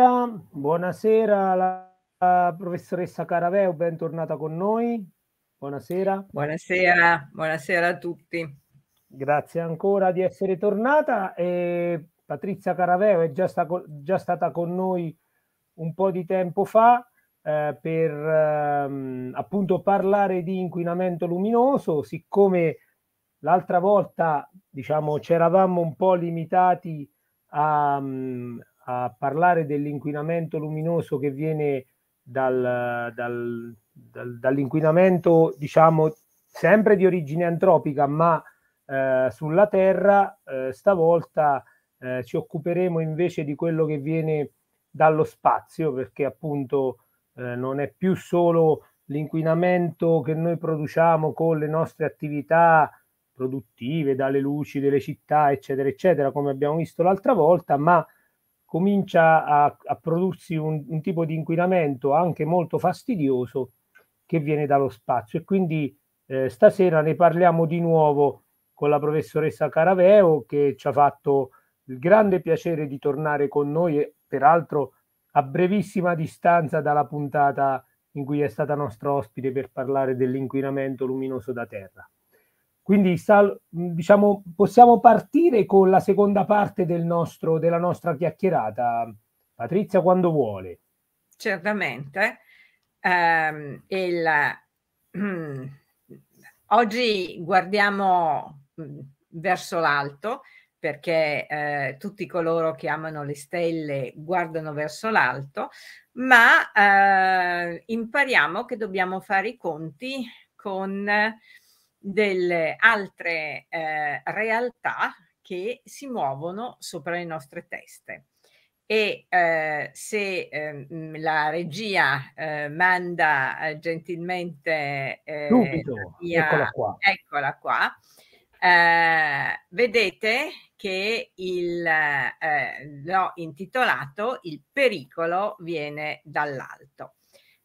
Buonasera, buonasera la, la professoressa Caraveo, bentornata con noi. Buonasera. Buonasera, buonasera a tutti. Grazie ancora di essere tornata. E Patrizia Caraveo è già, sta, già, stata con noi un po' di tempo fa eh, per ehm, appunto parlare di inquinamento luminoso, siccome l'altra volta diciamo c'eravamo un po' limitati a, mm, a parlare dell'inquinamento luminoso che viene dal, dal, dal, dall'inquinamento, diciamo, sempre di origine antropica, ma eh, sulla Terra, eh, stavolta eh, ci occuperemo invece di quello che viene dallo spazio, perché appunto eh, non è più solo l'inquinamento che noi produciamo con le nostre attività produttive, dalle luci delle città, eccetera, eccetera, come abbiamo visto l'altra volta, ma eh, comincia a, a prodursi un, un, tipo di inquinamento anche molto fastidioso che viene dallo spazio. E quindi eh, stasera ne parliamo di nuovo con la professoressa Caraveo che ci ha fatto il grande piacere di tornare con noi, e, peraltro a brevissima distanza dalla puntata in cui è stata nostra ospite per parlare dell'inquinamento luminoso da terra. Quindi sal, diciamo, possiamo partire con la seconda parte del nostro, della nostra chiacchierata. Patrizia, quando vuole. Certamente. Eh, il, oggi guardiamo mm, verso l'alto perché eh, tutti coloro che amano le stelle guardano verso l'alto, ma eh, impariamo che dobbiamo fare i conti con delle altre eh, realtà che si muovono sopra le nostre teste. E eh, se eh, la regia eh, manda eh, gentilmente eh, Subito, via, eccola qua, eccola qua vedete che il, l'ho intitolato Il pericolo viene dall'alto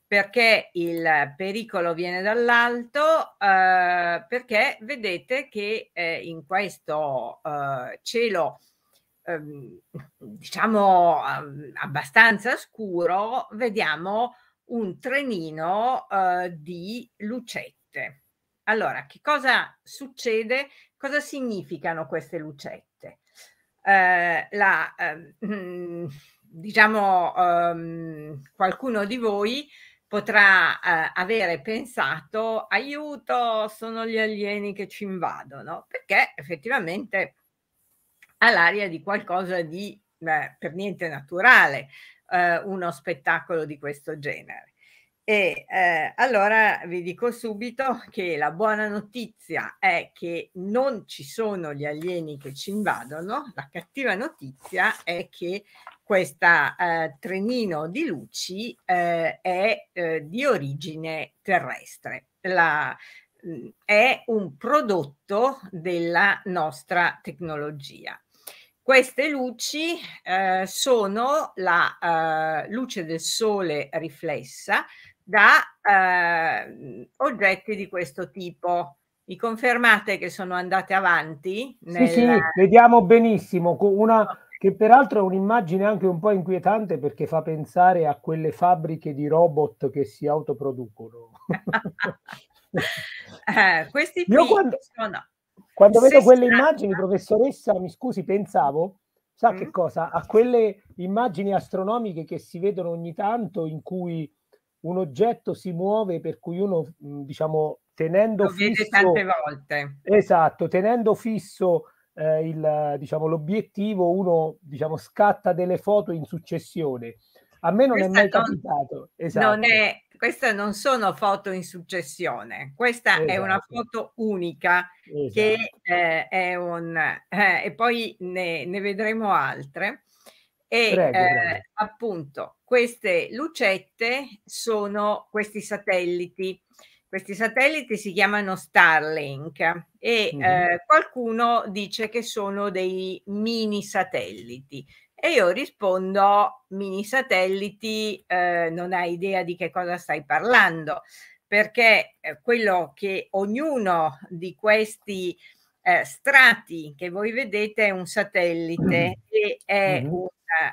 perché il pericolo viene dall'alto, eh, perché vedete che eh, in questo eh, cielo ehm, diciamo ehm, abbastanza scuro vediamo un trenino eh, di lucette. Allora, che cosa succede? Cosa significano queste lucette? Eh, la, ehm, mm, diciamo, qualcuno di voi potrà eh, avere pensato aiuto, sono gli alieni che ci invadono, perché effettivamente ha l'aria di qualcosa di beh, per niente naturale eh, uno spettacolo di questo genere. E eh, allora vi dico subito che la buona notizia è che non ci sono gli alieni che ci invadono, la cattiva notizia è che questo eh, trenino di luci eh, è eh, di origine terrestre, la, mm, è un prodotto della nostra tecnologia. Queste luci eh, sono la eh, luce del sole riflessa da eh, oggetti di questo tipo. Mi confermate che sono andate avanti? Nel... Sì, sì, vediamo benissimo. Una che peraltro è un'immagine anche un po' inquietante perché fa pensare a quelle fabbriche di robot che si autoproducono. eh, questi Io quando, sono... quando vedo quelle strana. immagini, professoressa, mi scusi, pensavo, sa mm. che cosa? A quelle immagini astronomiche che si vedono ogni tanto in cui un oggetto si muove per cui uno, diciamo, tenendo Lo fisso... tante volte. Esatto, tenendo fisso eh, il, diciamo, l'obiettivo, uno diciamo, scatta delle foto in successione. A me non Questa è mai non, capitato. Esatto. Non è, queste non sono foto in successione, questa esatto. è una esatto. foto unica esatto. che eh, è un... Eh, e poi ne, ne vedremo altre. E prego, eh, prego. appunto queste lucette sono questi satelliti. Questi satelliti si chiamano Starlink e mm-hmm. eh, qualcuno dice che sono dei mini satelliti. E io rispondo, mini satelliti, eh, non hai idea di che cosa stai parlando, perché eh, quello che ognuno di questi eh, eh, Strati che voi vedete è un satellite mm-hmm. e è mm-hmm. un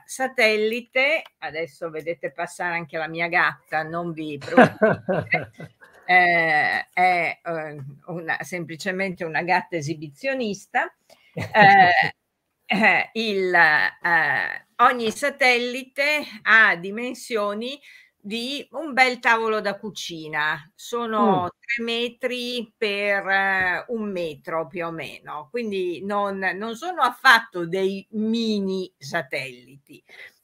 satellite, adesso vedete passare anche la mia gatta, non vi preoccupate, eh, è eh, una, semplicemente una gatta esibizionista. Eh, eh il, eh, ogni satellite ha dimensioni di un bel tavolo da cucina. Sono mm. tre metri per eh, un metro più o meno, quindi non, non sono affatto dei mini satelliti.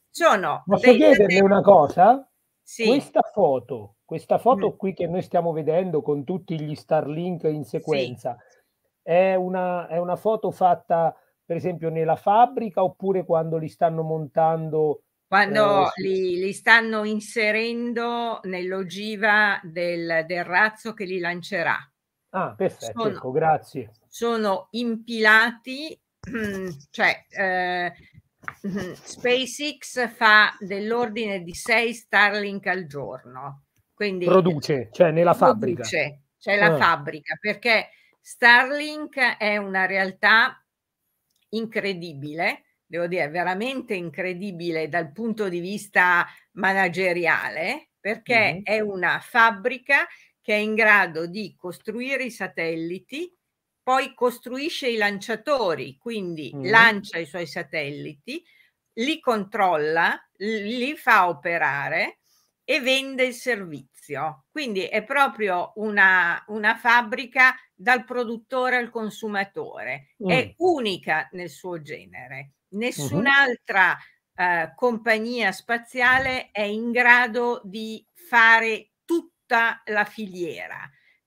Sono Posso chiederle satelliti... una cosa? Sì. Questa foto, questa foto mm. qui che noi stiamo vedendo con tutti gli Starlink in sequenza, sì. è, una, è una foto fatta per esempio nella fabbrica oppure quando li stanno montando Ehm, quando eh, li, li, stanno inserendo nell'ogiva del, del, razzo che li lancerà. Ah, perfetto, sono, ecco, grazie. Sono impilati, cioè eh, SpaceX fa dell'ordine di 6 Starlink al giorno. Quindi produce, cioè nella fabbrica. Produce, cioè la ah. fabbrica, perché Starlink è una realtà incredibile devo dire, veramente incredibile dal punto di vista manageriale, perché mm. è una fabbrica che è in grado di costruire i satelliti, poi costruisce i lanciatori, quindi mm. lancia i suoi satelliti, li controlla, li fa operare e vende il servizio. Quindi è proprio una, una fabbrica dal produttore al consumatore, mm. è unica nel suo genere Nessun'altra eh, compagnia spaziale è in grado di fare tutta la filiera.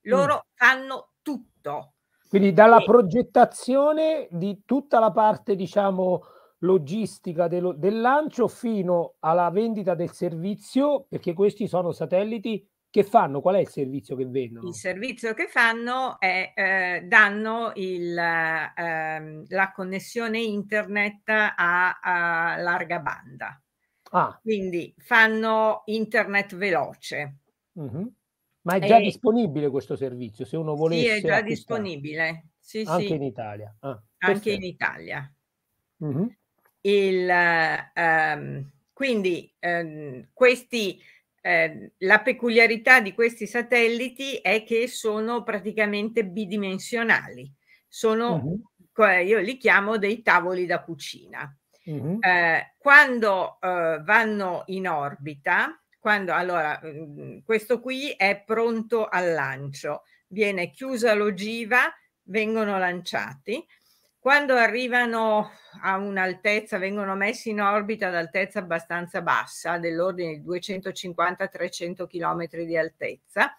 Loro mm. fanno tutto. Quindi dalla e... progettazione di tutta la parte, diciamo, logistica dello, del lancio fino alla vendita del servizio, perché questi sono satelliti che fanno? Qual è il servizio che vendono? Il servizio che fanno è eh, danno il, eh, la connessione internet a, a larga banda. Ah. Quindi fanno internet veloce. Mm-hmm. Ma è già e... disponibile questo servizio se uno volesse? Sì, è già acquistare. disponibile. Sì, anche sì. in Italia. Ah, anche in Italia. Mm-hmm. Il, ehm, quindi ehm, questi Ehm, la peculiarità di questi satelliti è che sono praticamente bidimensionali, sono, uh-huh. io li chiamo dei tavoli da cucina. Uh-huh. Eh, quando eh, vanno in orbita, quando, allora, mhmm, questo qui è pronto al lancio, viene chiusa l'ogiva, vengono lanciati, quando arrivano a un'altezza, vengono messi in orbita ad altezza abbastanza bassa, dell'ordine di 250-300 km di altezza,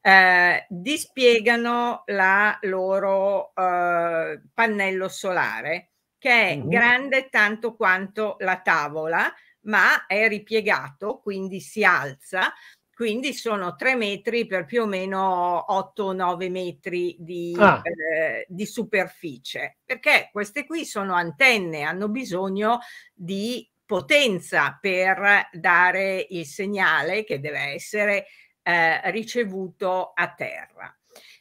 eh, dispiegano la loro eh, pannello solare, che è grande tanto quanto la tavola, ma è ripiegato, quindi si alza quindi sono 3 metri per più o meno 8-9 metri di, ah. eh, di, superficie, perché queste qui sono antenne, hanno bisogno di potenza per dare il segnale che deve essere eh, ricevuto a terra.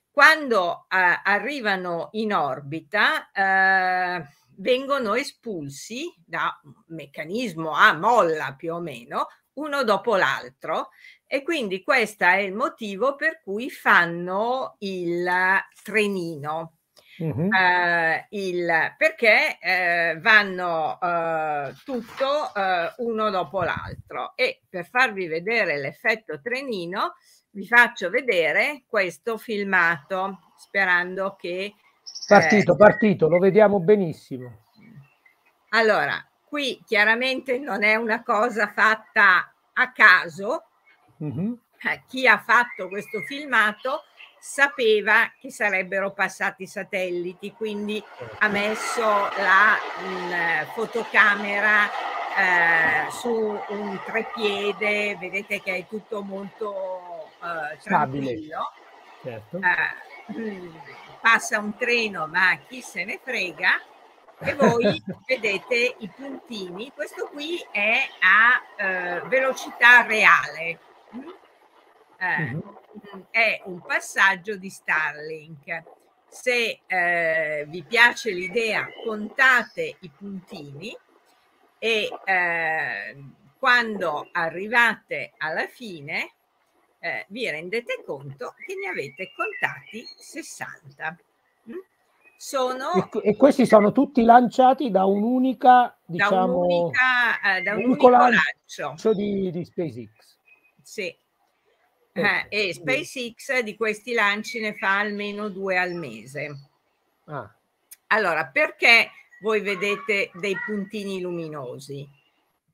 Quando eh, arrivano in orbita, eh, vengono espulsi da un meccanismo a molla più o meno, uno dopo l'altro, e quindi questo è il motivo per cui fanno il trenino. Uh-huh. Eh, il, perché eh, vanno eh, tutto eh, uno dopo l'altro e per farvi vedere l'effetto trenino vi faccio vedere questo filmato sperando che eh, partito partito lo vediamo benissimo allora qui chiaramente non è una cosa fatta a caso Mm-hmm. Eh, chi ha fatto questo filmato sapeva che sarebbero passati i satelliti, quindi ha certo. messo la mh, mm, fotocamera eh, su un trepiede, vedete che è tutto molto eh, tranquillo. Certo. Eh, mm, passa un treno, ma chi se ne frega. E voi vedete i puntini, questo qui è a eh, velocità reale, eh, uh-huh. è un passaggio di Starlink. Se eh, vi piace l'idea, contate i puntini e eh, quando arrivate alla fine eh, vi rendete conto che ne avete contati 60. Sono, e, questi sono tutti lanciati da un'unica, diciamo, da un'unica, eh, da un unico lancio, lancio di, di SpaceX. Sì. Eh, ecco, e SpaceX di questi lanci ne fa almeno due al mese. Ah. Allora, perché voi vedete dei puntini luminosi?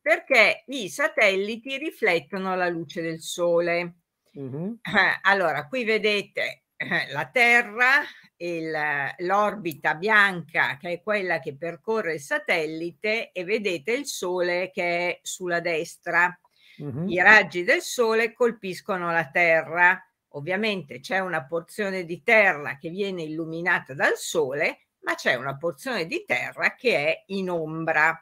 Perché i satelliti riflettono la luce del sole. Mm-hmm. Eh, allora, qui vedete eh, la Terra, il, l'orbita bianca che è quella che percorre il satellite e vedete il Sole che è sulla destra. Mm-hmm. I raggi del sole colpiscono la terra. Ovviamente c'è una porzione di terra che viene illuminata dal sole, ma c'è una porzione di terra che è in ombra.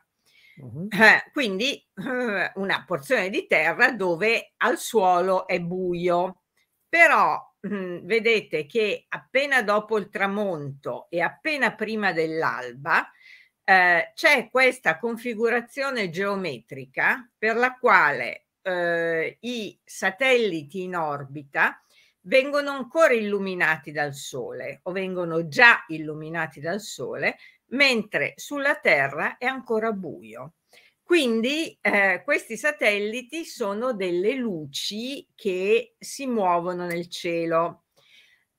Uh-huh. Eh, quindi eh, una porzione di terra dove al suolo è buio. Però mh, vedete che appena dopo il tramonto e appena prima dell'alba eh, c'è questa configurazione geometrica per la quale eh, i satelliti in orbita vengono ancora illuminati dal Sole o vengono già illuminati dal Sole, mentre sulla Terra è ancora buio. Quindi eh, questi satelliti sono delle luci che si muovono nel cielo.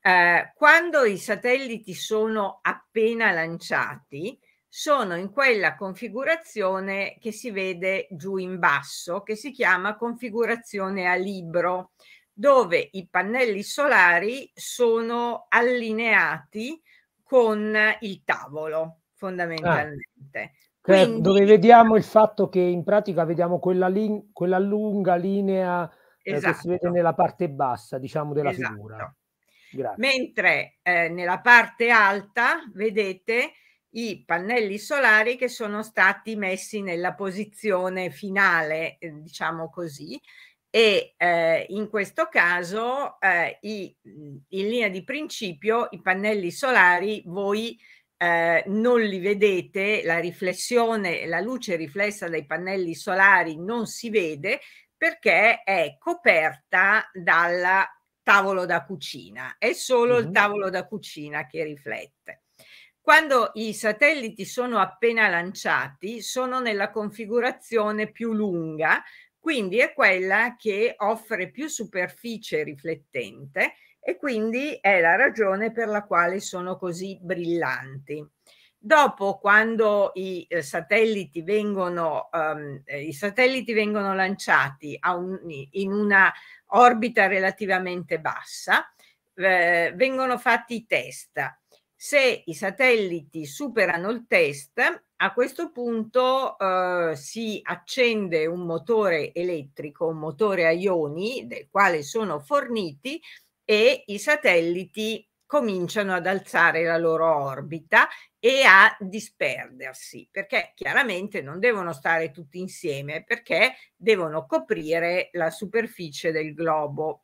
Eh, quando i satelliti sono appena lanciati, sono in quella configurazione che si vede giù in basso, che si chiama configurazione a libro, dove i pannelli solari sono allineati con il tavolo, fondamentalmente. Ah. Quindi... Dove vediamo il fatto che in pratica vediamo quella, lin- quella lunga linea esatto. eh, che si esatto. vede nella parte bassa, diciamo, della esatto. figura. Grazie. Mentre eh, nella parte alta vedete i pannelli solari che sono stati messi nella posizione finale, eh, diciamo così, e eh, in questo caso eh, i, in linea di principio i pannelli solari voi eh, non li vedete, la riflessione, la luce riflessa dai pannelli solari non si vede perché è coperta dal tavolo da cucina, è solo mm-hmm. il tavolo da cucina che riflette. Quando i satelliti sono appena lanciati, sono nella configurazione più lunga, quindi è quella che offre più superficie riflettente e quindi è la ragione per la quale sono così brillanti. Dopo, quando i eh, satelliti vengono, um, i satelliti vengono lanciati un, in una orbita relativamente bassa, eh, vengono fatti i test. Se i satelliti superano il test, a questo punto eh, si accende un motore elettrico, un motore a ioni del quale sono forniti e i satelliti cominciano ad alzare la loro orbita e a disperdersi, perché chiaramente non devono stare tutti insieme, perché devono coprire la superficie del globo.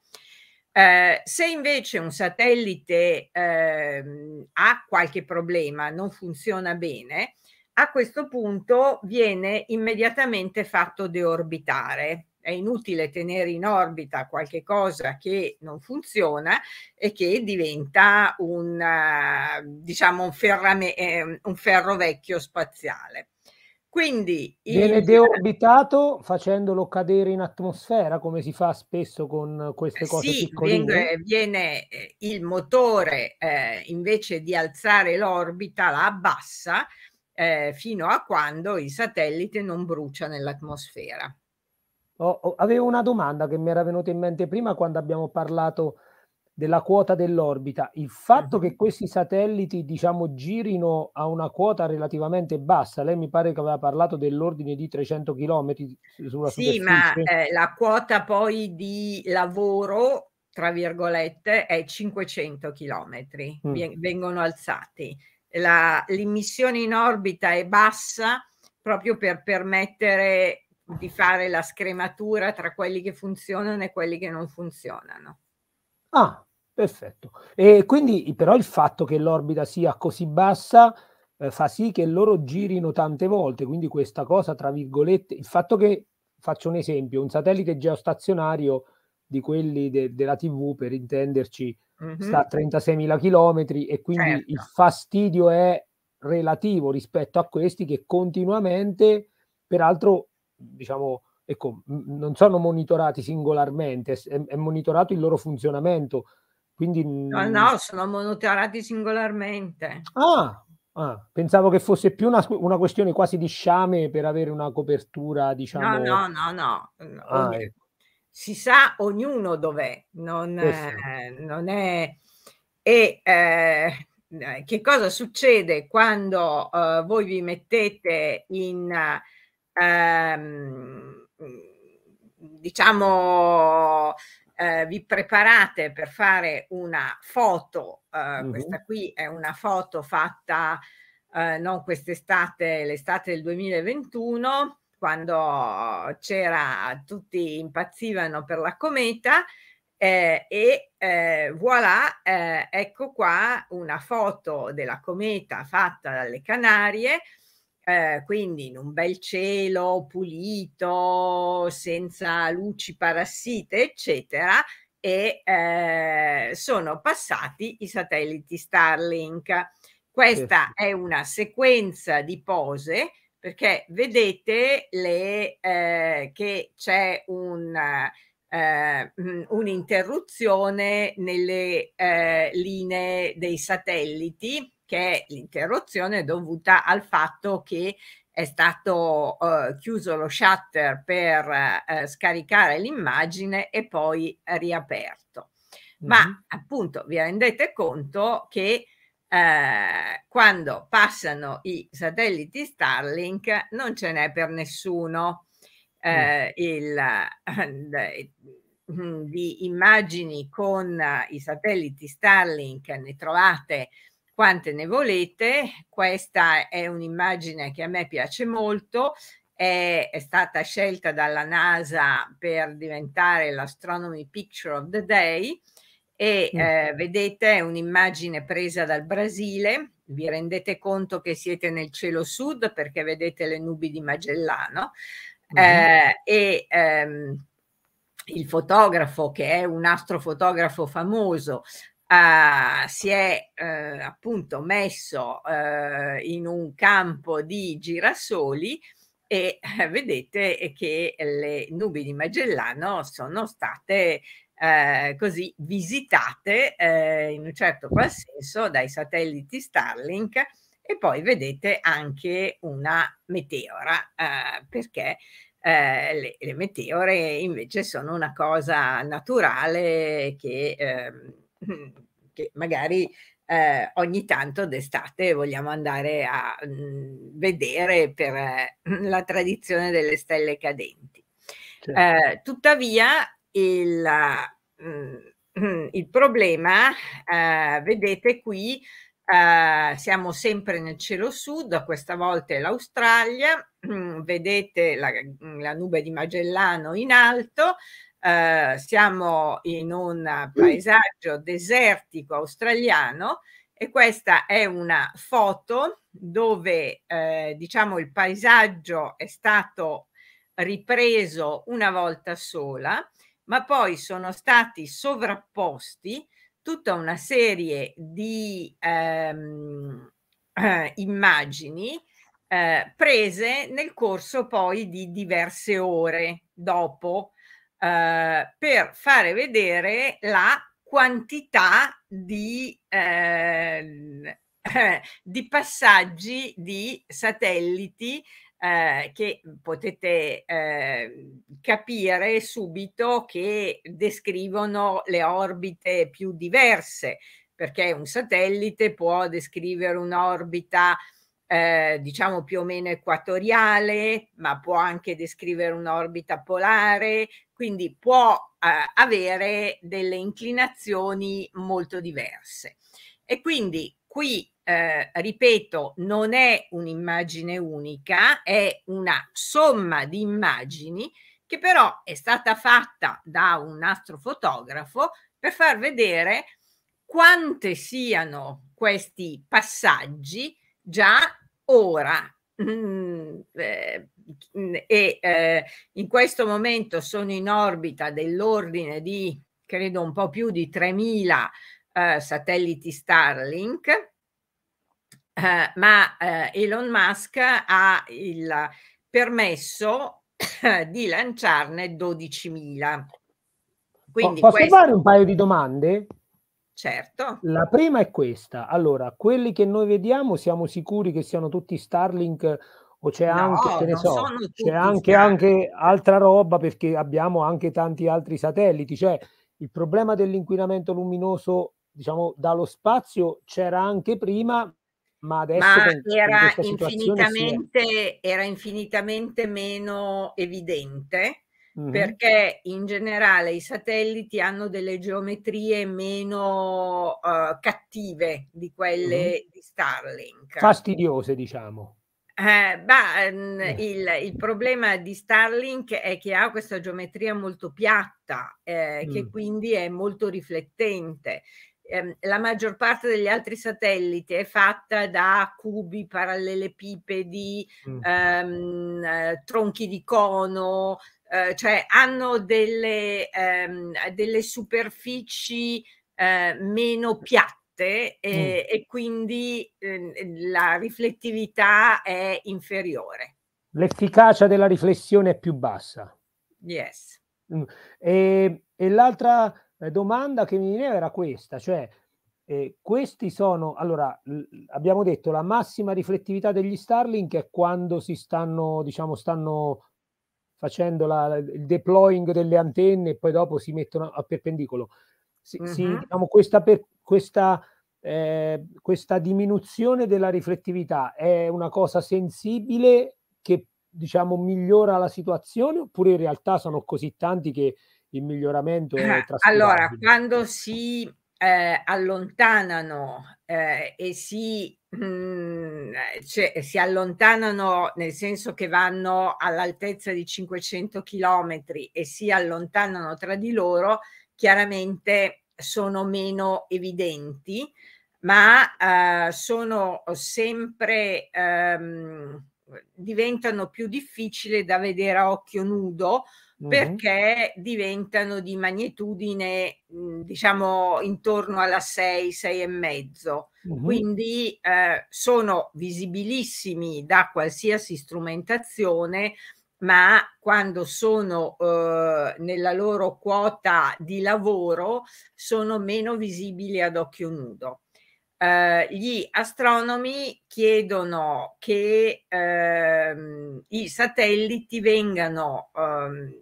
Eh, se invece un satellite eh, ha qualche problema, non funziona bene, a questo punto viene immediatamente fatto deorbitare. È inutile tenere in orbita qualche cosa che non funziona e che diventa un, diciamo, un, ferrame, eh, un ferro vecchio spaziale. Quindi il... viene deorbitato facendolo cadere in atmosfera, come si fa spesso con queste cose sì, piccoline. Eh, viene, viene eh, il motore eh, invece di alzare l'orbita, la abbassa eh, fino a quando il satellite non brucia nell'atmosfera. Oh, oh, avevo una domanda che mi era venuta in mente prima quando abbiamo parlato della quota dell'orbita, il fatto che questi satelliti diciamo girino a una quota relativamente bassa, lei mi pare che aveva parlato dell'ordine di 300 km sulla sì, superficie. Sì, ma eh, la quota poi di lavoro, tra virgolette, è 500 km, mm. vengono alzati. La, l'immissione in orbita è bassa proprio per permettere di fare la scrematura tra quelli che funzionano e quelli che non funzionano. Ah, perfetto. E quindi però il fatto che l'orbita sia così bassa eh, fa sì che loro girino tante volte, quindi questa cosa, tra virgolette, il fatto che, faccio un esempio, un satellite geostazionario di quelli de- della TV, per intenderci, mm-hmm. sta a 36.000 km e quindi certo. il fastidio è relativo rispetto a questi che continuamente, peraltro, diciamo, ecco, non sono monitorati singolarmente, è, è monitorato il loro funzionamento. Quindi... No, no, sono monitorati singolarmente. Ah, ah pensavo che fosse più una, una, questione quasi di sciame per avere una copertura, diciamo... No, no, no, no. Ah, ecco. Si sa ognuno dov'è, non, eh, eh non è... E eh, eh, che cosa succede quando eh, voi vi mettete in... Ehm, Mm, diciamo, eh, vi preparate per fare una foto, eh, uh-huh. questa qui è una foto fatta eh, non quest'estate, l'estate del 2021, quando c'era, tutti impazzivano per la cometa, eh, e eh, voilà, eh, ecco qua una foto della cometa fatta dalle Canarie eh, quindi in un bel cielo pulito, senza luci parassite, eccetera, e eh, sono passati i satelliti Starlink. Questa è una sequenza di pose perché vedete le, eh, che c'è un, eh, mm, un'interruzione nelle eh, linee dei satelliti che è l'interruzione dovuta al fatto che è stato eh, chiuso lo shutter per eh, scaricare l'immagine e poi riaperto. Mm-hmm. Ma appunto vi rendete conto che eh, quando passano i satelliti Starlink non ce n'è per nessuno mm. eh, eh mm. il, di immagini con i satelliti Starlink ne trovate quante ne volete. Questa è un'immagine che a me piace molto, è, è stata scelta dalla NASA per diventare l'Astronomy Picture of the Day e mm. eh, vedete è un'immagine presa dal Brasile. Vi rendete conto che siete nel cielo sud perché vedete le nubi di Magellano. Mm-hmm. Eh, e ehm, il fotografo che è un astrofotografo famoso Uh, si è uh, appunto messo uh, in un campo di girasoli e eh, vedete che le nubi di Magellano sono state così visitate in un certo qual senso dai satelliti Starlink e poi vedete anche una meteora perché eh, le, le, meteore invece sono una cosa naturale che eh, Mm, che magari eh, ogni tanto d'estate vogliamo andare a mh, mm, vedere per eh, la tradizione delle stelle cadenti. Certo. Eh, tuttavia il, mh, mm, il problema, eh, vedete qui, eh, siamo sempre nel cielo sud, questa volta è l'Australia, vedete la, la nube di Magellano in alto, Ehm, siamo in un mm. paesaggio desertico australiano e questa è una foto dove eh, diciamo il paesaggio è stato ripreso una volta sola, ma poi sono stati sovrapposti tutta una serie di ehm, eh, immagini eh, prese nel corso poi di diverse ore dopo eh, per fare vedere la quantità di, eh, di passaggi di satelliti eh, che potete eh, capire subito che descrivono le orbite più diverse, perché un satellite può descrivere un'orbita eh, diciamo più o meno equatoriale, ma può anche descrivere un'orbita polare, quindi può eh, avere delle inclinazioni molto diverse. E quindi qui, eh, ripeto, non è un'immagine unica, è una somma di immagini che però è stata fatta da un astrofotografo per far vedere quante siano questi passaggi già ora Mm, eh, mm, e eh, in questo momento sono in orbita dell'ordine di credo un po' più di 3.000 eh, satelliti Starlink, eh, ma eh, Elon Musk ha il permesso di lanciarne 12.000. Quindi Posso questo... fare un paio di domande? Certo. La prima è questa. Allora, quelli che noi vediamo siamo sicuri che siano tutti Starlink o c'è anche, no, che ne so, c'è anche, anche, altra roba perché abbiamo anche tanti altri satelliti. Cioè, il problema dell'inquinamento luminoso, diciamo, dallo spazio c'era anche prima, ma adesso ma era, infinitamente, era infinitamente meno evidente mm-hmm. perché in generale i satelliti hanno delle geometrie meno uh, cattive di quelle mm-hmm. di Starlink. Fastidiose, diciamo. Eh, bah, ehm, eh. Il, il, problema di Starlink è che ha questa geometria molto piatta, eh, mm. che quindi è molto riflettente. Ehm, la maggior parte degli altri satelliti è fatta da cubi, parallelepipedi, mm. ehm, tronchi di cono, eh, cioè hanno delle, ehm, delle superfici eh, meno piatte. E, mm. e quindi ehm, la riflettività è inferiore. L'efficacia della riflessione è più bassa. Yes. Mm. E, e l'altra eh, domanda che mi veniva era questa, cioè eh, questi sono, allora, l- abbiamo detto la massima riflettività degli Starlink è quando si stanno, diciamo, stanno facendo la, il deploying delle antenne e poi dopo si mettono a perpendicolo. Si, uh-huh. si, mm-hmm. diciamo, questa, per, questa, eh, questa diminuzione della riflettività è una cosa sensibile che diciamo migliora la situazione oppure in realtà sono così tanti che il miglioramento è eh, Allora, quando si eh, allontanano eh, e si, mh, mm, cioè, si allontanano nel senso che vanno all'altezza di 500 km e si allontanano tra di loro, chiaramente sono meno evidenti, ma eh, sono sempre, ehm, diventano più difficili da vedere a occhio nudo perché diventano di magnitudine mhmm, diciamo intorno alla 6, 6 e mezzo. Uh-huh. Quindi eh, sono visibilissimi da qualsiasi strumentazione, ma quando sono eh, nella loro quota di lavoro sono meno visibili ad occhio nudo. Eh, gli astronomi chiedono che ehm, i satelliti vengano ehm,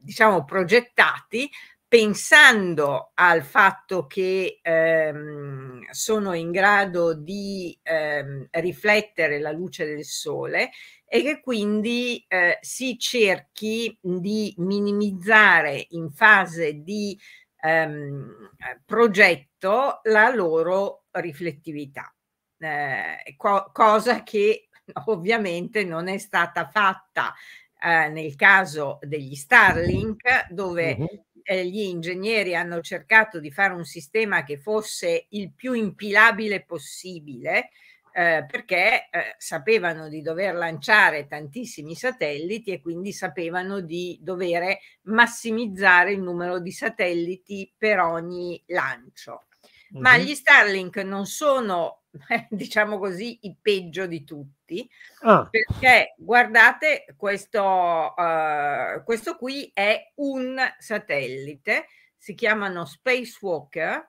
diciamo progettati pensando al fatto che ehm, sono in grado di ehm, riflettere la luce del sole e che quindi eh, si cerchi di minimizzare in fase di ehm, progetto la loro riflettività, eh, co cosa che ovviamente non è stata fatta eh, nel caso degli Starlink, dove uh -huh. eh, gli ingegneri hanno cercato di fare un sistema che fosse il più impilabile possibile, eh, perché eh, sapevano di dover lanciare tantissimi satelliti e quindi sapevano di dover massimizzare il numero di satelliti per ogni lancio. Mm-hmm. Ma gli Starlink non sono, diciamo così, i peggio di tutti, ah. perché guardate, questo, eh, questo qui è un satellite, si chiamano Space Walker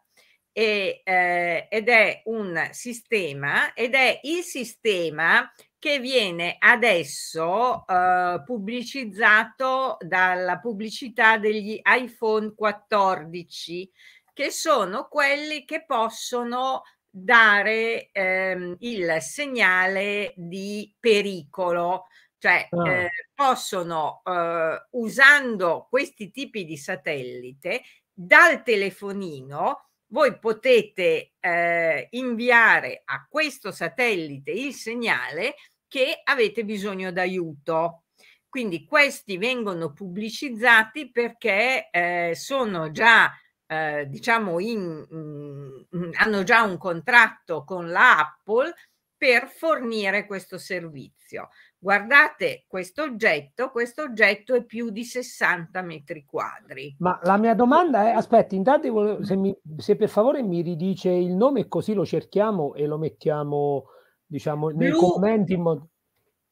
e, eh, ed è un sistema ed è il sistema che viene adesso eh, pubblicizzato dalla pubblicità degli iPhone 14 che sono quelli che possono dare ehm, il segnale di pericolo cioè oh. eh, possono eh, usando questi tipi di satellite dal telefonino voi potete eh, inviare a questo satellite il segnale che avete bisogno d'aiuto. Quindi questi vengono pubblicizzati perché eh, sono già, eh, diciamo, in, in, mm, mm, hanno già un contratto con la Apple per fornire questo servizio guardate questo oggetto, questo oggetto è più di 60 metri quadri. Ma la mia domanda è, aspetti, intanto se, mi, se per favore mi ridice il nome così lo cerchiamo e lo mettiamo, diciamo, nei Blue, commenti. Mo-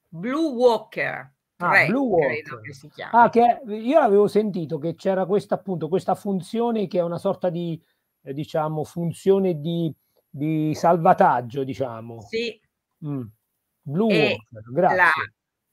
Blue Walker. 3, ah, Blue Walker. Che ah, che è, io avevo sentito che c'era questa appunto questa funzione che è una sorta di eh, diciamo funzione di, di salvataggio, diciamo. Sì. Mm. Blue e la,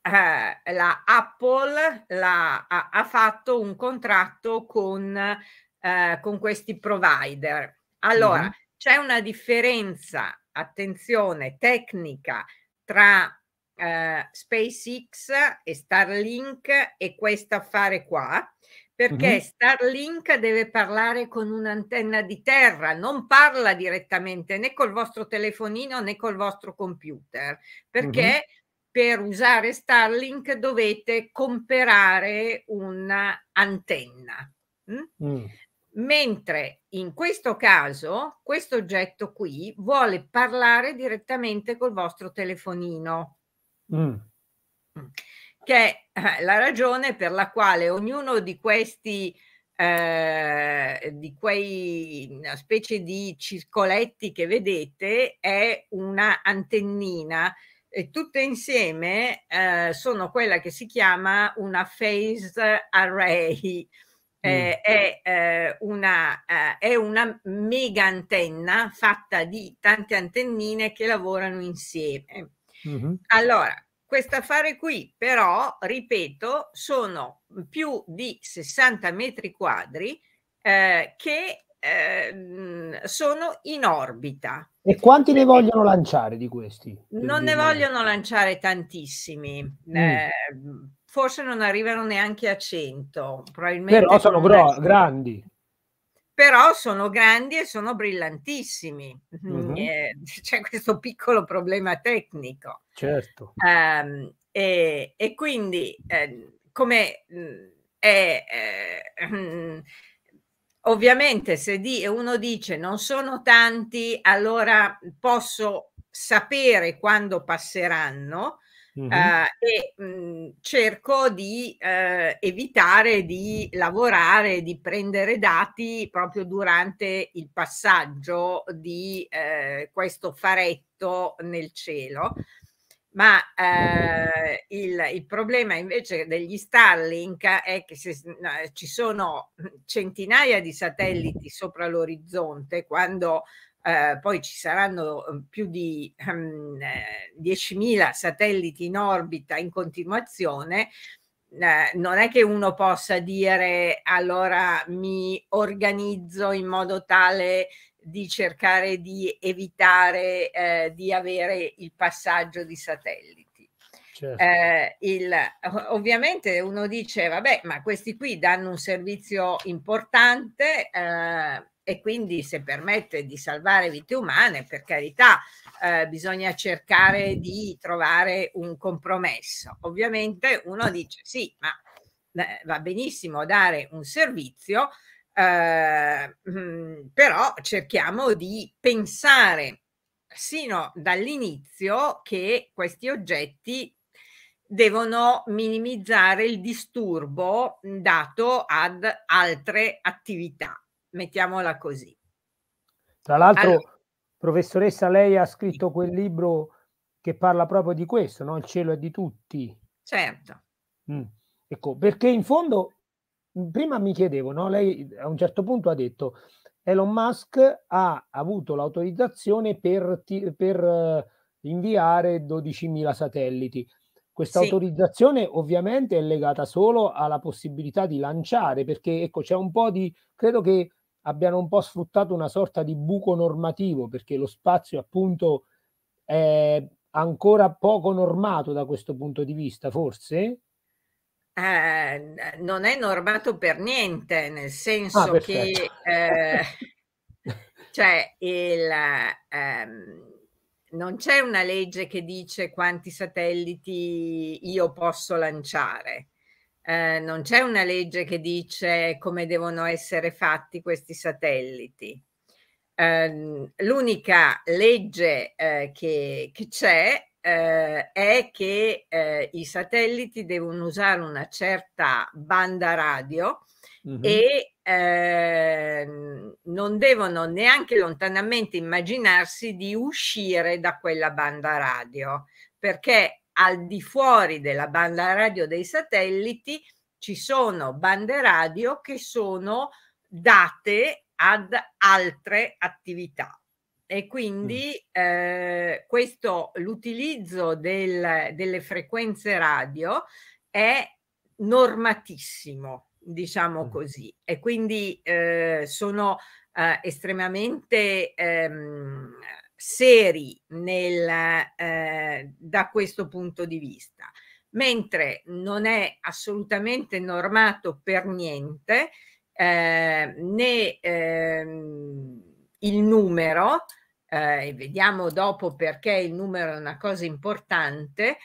eh, la, Apple la, ha, ha, fatto un contratto con, eh, con questi provider. Allora, mm-hmm. c'è una differenza, attenzione, tecnica tra eh, SpaceX e Starlink e questo affare qua perché mm-hmm. Starlink deve parlare con un'antenna di terra, non parla direttamente né col vostro telefonino né col vostro computer, perché mm-hmm. per usare Starlink dovete comprare un'antenna. Mm? Mm. Mentre in questo caso, questo oggetto qui vuole parlare direttamente col vostro telefonino. Mm che è eh, la ragione per la quale ognuno di questi eh, di quei una specie di circoletti che vedete è una antennina e tutte insieme eh, sono quella che si chiama una phase array. Eh, mm. è, eh, una, eh, è, una, mega antenna fatta di tante antennine che lavorano insieme. Mm-hmm. Allora, questo affare qui però, ripeto, sono più di 60 metri quadri eh, che ehm, sono in orbita. E quanti ne vogliono lanciare di questi? Non ne vogliono lanciare tantissimi. Mm. Eh, forse non arrivano neanche a 100, probabilmente. Però sono gro- grandi però sono grandi e sono brillantissimi. Mm-hmm. Eh, c'è questo piccolo problema tecnico. Certo. Um, e, e, quindi, eh, come mhmm, è, eh, mm, ovviamente, se di, uno dice non sono tanti, allora posso sapere quando passeranno Mm-hmm. Eh, e mh, mhmm, cerco di eh, evitare di lavorare, di prendere dati proprio durante il passaggio di eh, questo faretto nel cielo. Ma il, il, problema invece degli Starlink è che se, no, ci sono mhmm, centinaia di satelliti sopra l'orizzonte, quando eh, poi ci saranno uhm, più di um, ehm, 10.000 satelliti in orbita in continuazione, eh, non è che uno possa dire allora mi organizzo in modo tale di cercare di evitare eh, di avere il passaggio di satelliti. Certo. Eh, il, ovviamente uno dice, vabbè, ma questi qui danno un servizio importante eh, e quindi se permette di salvare vite umane, per carità, eh, bisogna cercare di trovare un compromesso. Ovviamente uno dice, sì, ma eh, va benissimo dare un servizio, mh, eh, mm, però cerchiamo di pensare sino dall'inizio che questi oggetti devono minimizzare il disturbo dato ad altre attività, mettiamola così. Tra l'altro, allora, professoressa, lei ha scritto quel libro che parla proprio di questo, no? Il cielo è di tutti. Certo. Mm. Ecco, perché in fondo, prima mi chiedevo, no? Lei eh, a un certo punto ha detto, Elon Musk ha avuto l'autorizzazione per, per eh, inviare 12.000 satelliti questa sì. autorizzazione ovviamente è legata solo alla possibilità di lanciare, perché ecco, c'è un po' di... credo che abbiano un po' sfruttato una sorta di buco normativo, perché lo spazio appunto è ancora poco normato da questo punto di vista, forse? Eh, non è normato per niente, nel ah, senso ah, che... Eh, cioè il... Ehm, non c'è una legge che dice quanti satelliti io posso lanciare. Eh, non c'è una legge che dice come devono essere fatti questi satelliti. Eh, l'unica legge eh, che, che, c'è eh, è che eh, i satelliti devono usare una certa banda radio mm-hmm. e eh, non devono neanche lontanamente immaginarsi di uscire da quella banda radio, perché al di fuori della banda radio dei satelliti ci sono bande radio che sono date ad altre attività e quindi eh, questo, l'utilizzo del, delle frequenze radio è normatissimo, diciamo così, e quindi eh, sono eh, estremamente ehm, seri nel, eh, da questo punto di vista, mentre non è assolutamente normato per niente eh, né... Ehm, il numero, eh, e vediamo dopo perché il numero è una cosa importante,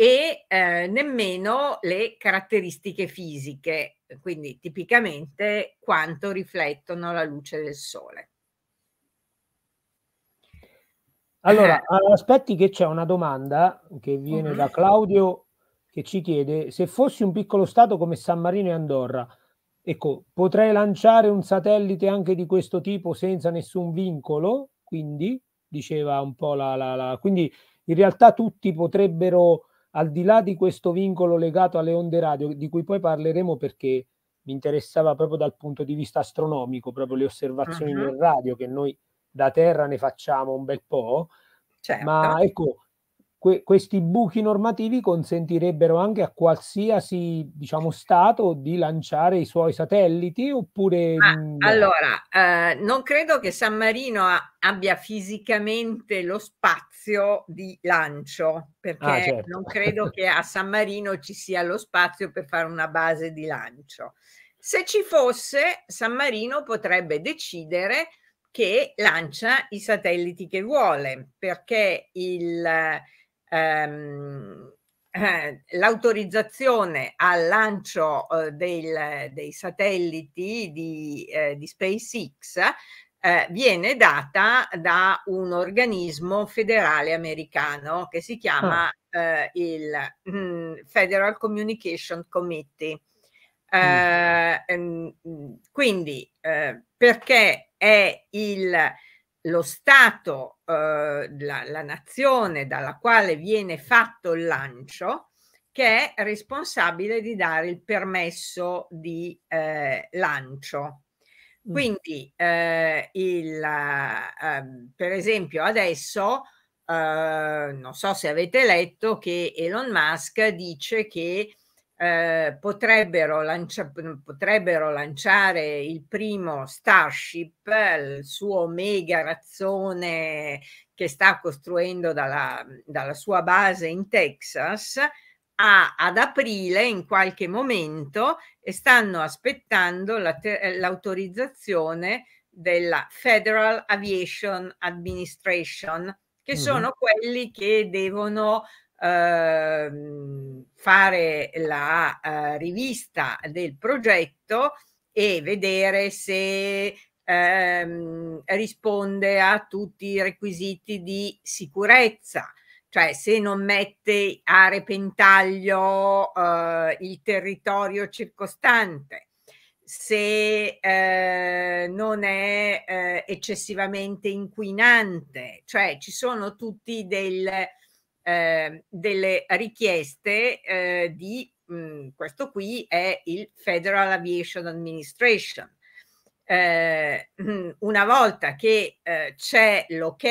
e eh, nemmeno le caratteristiche fisiche, quindi tipicamente quanto riflettono la luce del sole. Allora, eh. aspetti che c'è una domanda che viene mm-hmm. da Claudio che ci chiede se fossi un piccolo stato come San Marino e Andorra, Ecco, potrei lanciare un satellite anche di questo tipo senza nessun vincolo, quindi diceva un po' la, la, la... Quindi in realtà tutti potrebbero, al di là di questo vincolo legato alle onde radio, di cui poi parleremo perché mi interessava proprio dal punto di vista astronomico, proprio le osservazioni uh-huh. del radio che noi da terra ne facciamo un bel po', certo. ma ecco, que- questi buchi normativi consentirebbero anche a qualsiasi diciamo, Stato di lanciare i suoi satelliti oppure... Ah, allora, eh, non credo che San Marino a- abbia fisicamente lo spazio di lancio, perché ah, certo. non credo che a San Marino ci sia lo spazio per fare una base di lancio. Se ci fosse, San Marino potrebbe decidere che lancia i satelliti che vuole, perché il ehm, eh, l'autorizzazione al lancio eh, del, dei satelliti di, eh, di SpaceX eh, viene data da un organismo federale americano che si ah. chiama oh. il mm, Federal Communication Committee. Mm. Ehm, mm, quindi perché è il lo Stato, eh, la, la nazione dalla quale viene fatto il lancio, che è responsabile di dare il permesso di eh, lancio. Mm. Quindi, eh, il, eh, per esempio, adesso eh, non so se avete letto che Elon Musk dice che eh, potrebbero, lancia- potrebbero, lanciare il primo Starship, il suo mega razzone che sta costruendo dalla, dalla sua base in Texas, a, ad aprile in qualche momento e stanno aspettando la l'autorizzazione della Federal Aviation Administration, che mm sono quelli che devono eh, fare la eh, rivista del progetto e vedere se ehm, risponde a tutti i requisiti di sicurezza, cioè se non mette a repentaglio eh, il territorio circostante, se eh, non è eh, eccessivamente inquinante, cioè ci sono tutti del, eh, delle richieste eh, di, mh, mhmm, questo qui è il Federal Aviation Administration. Eh, una volta che ehm, c'è l'ok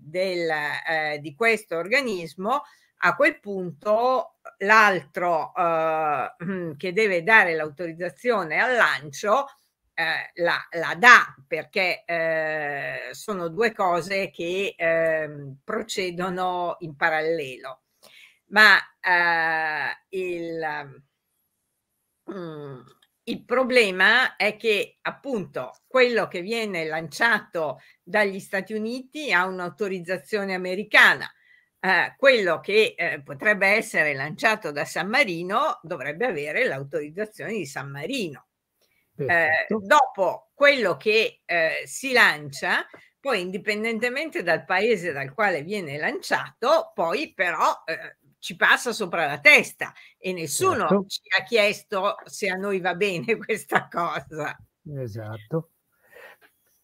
del, ehm, di questo organismo, a quel punto l'altro ehm, mhmm, che deve dare l'autorizzazione al lancio eh, la, la, dà perché eh, sono due cose che eh, procedono in parallelo. Ma eh, il, mm, il problema è che appunto quello che viene lanciato dagli Stati Uniti ha un'autorizzazione americana. Eh, quello che eh, potrebbe essere lanciato da San Marino dovrebbe avere l'autorizzazione di San Marino. Eh, dopo quello che eh, si lancia, poi indipendentemente dal paese dal quale viene lanciato, poi però eh, ci passa sopra la testa e nessuno certo. ci ha chiesto se a noi va bene questa cosa. Esatto.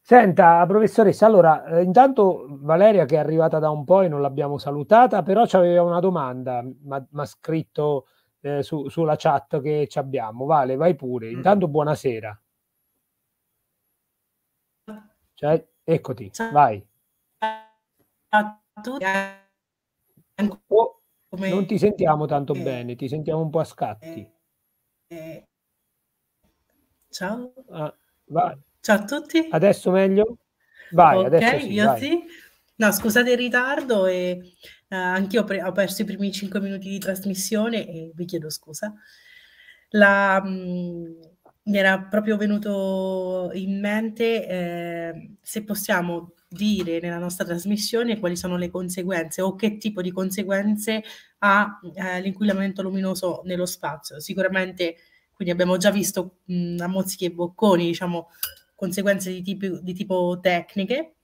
Senta, professoressa, allora, eh, intanto Valeria che è arrivata da un po' e non l'abbiamo salutata, però ci aveva una domanda, ma ha scritto eh, su, sulla chat che ci abbiamo. Vale, vai pure. Mm. Intanto buonasera. Cioè, eccoti, Ciao. vai. Ciao a tutti. Oh, non ti sentiamo tanto eh, bene, ti sentiamo un po' a scatti. Eh, Ciao. Ah, Ciao a tutti. Adesso meglio? Vai, okay, adesso sì, io vai. sì. No, scusate il ritardo e eh, anch'io ho, pre- ho perso i primi 5 minuti di trasmissione e vi chiedo scusa. La, mh, mm, mi era proprio venuto in mente eh, se possiamo dire nella nostra trasmissione quali sono le conseguenze o che tipo di conseguenze ha eh, l'inquinamento luminoso nello spazio. Sicuramente, quindi abbiamo già visto mh, mm, a Mozzichi e Bocconi, diciamo, conseguenze di, tipi, di tipo tecniche,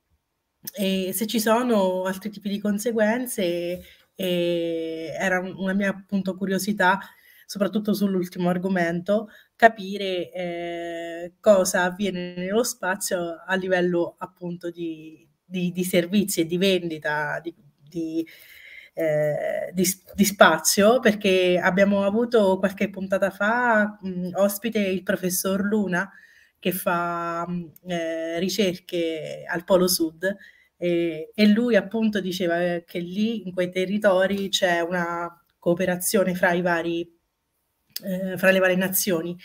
e se ci sono altri tipi di conseguenze, era una mia appunto curiosità, soprattutto sull'ultimo argomento, capire eh, cosa avviene nello spazio a livello appunto di, di, di servizi e di vendita di, di, eh, di, spazio, perché abbiamo avuto qualche puntata fa mh, ospite il professor Luna che fa mh, eh, ricerche al Polo Sud e, e lui appunto diceva eh, che lì in quei territori c'è una cooperazione fra i vari eh, fra le varie nazioni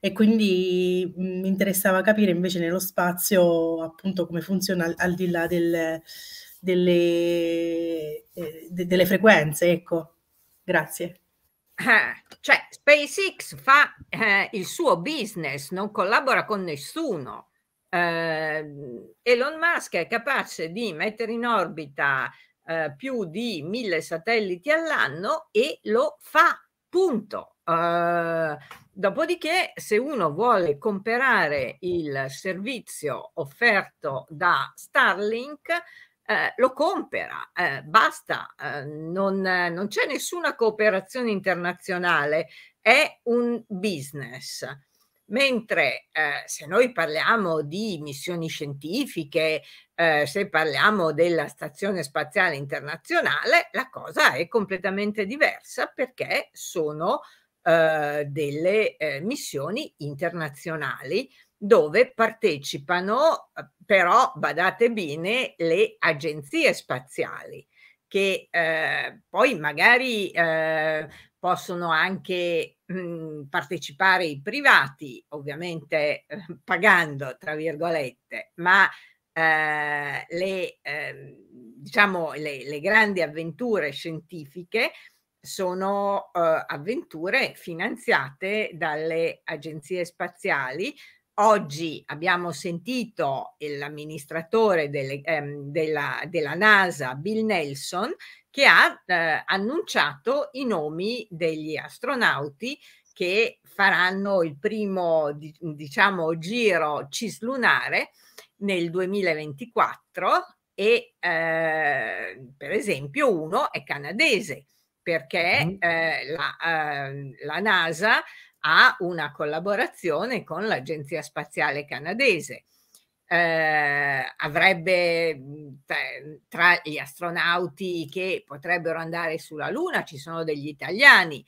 e quindi mm, mi interessava capire invece nello spazio appunto come funziona al, al di là del, delle, eh, de, delle, frequenze, ecco. Grazie. Eh, cioè SpaceX fa eh, il suo business, non collabora con nessuno eh, Elon Musk è capace di mettere in orbita eh, più di mille satelliti all'anno e lo fa, punto. Eh, dopodiché, se uno vuole comprare il servizio offerto da Starlink, eh, lo compra, eh, basta, eh, non, non c'è nessuna cooperazione internazionale, è un business. Mentre eh, se noi parliamo di missioni scientifiche, eh, se parliamo della Stazione Spaziale Internazionale, la cosa è completamente diversa perché sono eh, delle eh, missioni internazionali dove partecipano eh, però, badate bene, le agenzie spaziali che eh, poi magari eh, possono anche mh, mhmm, partecipare i privati, ovviamente pagando, tra virgolette, ma eh, le, eh, diciamo, le, le, grandi avventure scientifiche sono eh, avventure finanziate dalle agenzie spaziali. Oggi abbiamo sentito l'amministratore delle, ehm, della, della NASA, Bill Nelson, che ha eh, annunciato i nomi degli astronauti che faranno il primo diciamo, giro cislunare nel 2024 e eh, per esempio uno è canadese perché mm-hmm. eh, la, eh, la, NASA ha una collaborazione con l'Agenzia Spaziale Canadese eh, avrebbe mhmm, mhmm, tra gli astronauti che potrebbero andare sulla Luna ci sono degli italiani,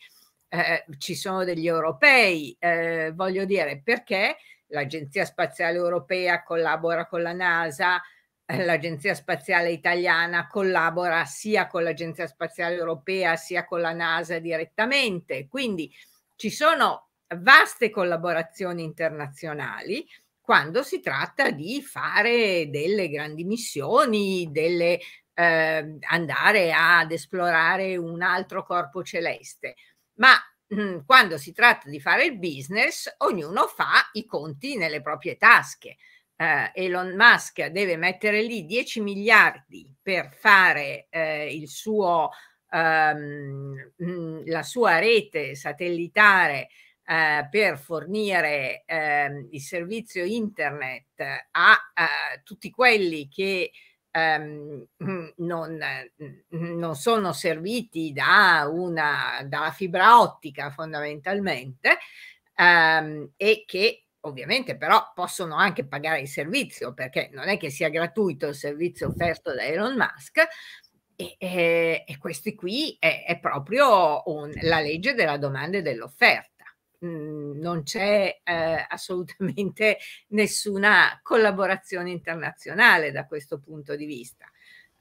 eh, ci sono degli europei, eh, voglio dire perché l'Agenzia Spaziale Europea collabora con la NASA, eh, l'Agenzia Spaziale Italiana collabora sia con l'Agenzia Spaziale Europea sia con la NASA direttamente, quindi ci sono vaste collaborazioni internazionali quando si tratta di fare delle grandi missioni, delle, eh, andare ad esplorare un altro corpo celeste. Ma mh, mhmm, quando si tratta di fare il business, ognuno fa i conti nelle proprie tasche. Eh, Elon Musk deve mettere lì 10 miliardi per fare eh, il suo, ehm, mhmm, la sua rete satellitare eh, per fornire eh, il servizio internet a, a eh, tutti quelli che ehm, non, non, sono serviti da una, dalla fibra ottica fondamentalmente ehm, e che ovviamente però possono anche pagare il servizio perché non è che sia gratuito il servizio offerto da Elon Musk e, e, eh, e questi qui è, è proprio un, la legge della domanda e dell'offerta. Mhmm, non c'è eh, assolutamente nessuna collaborazione internazionale da questo punto di vista.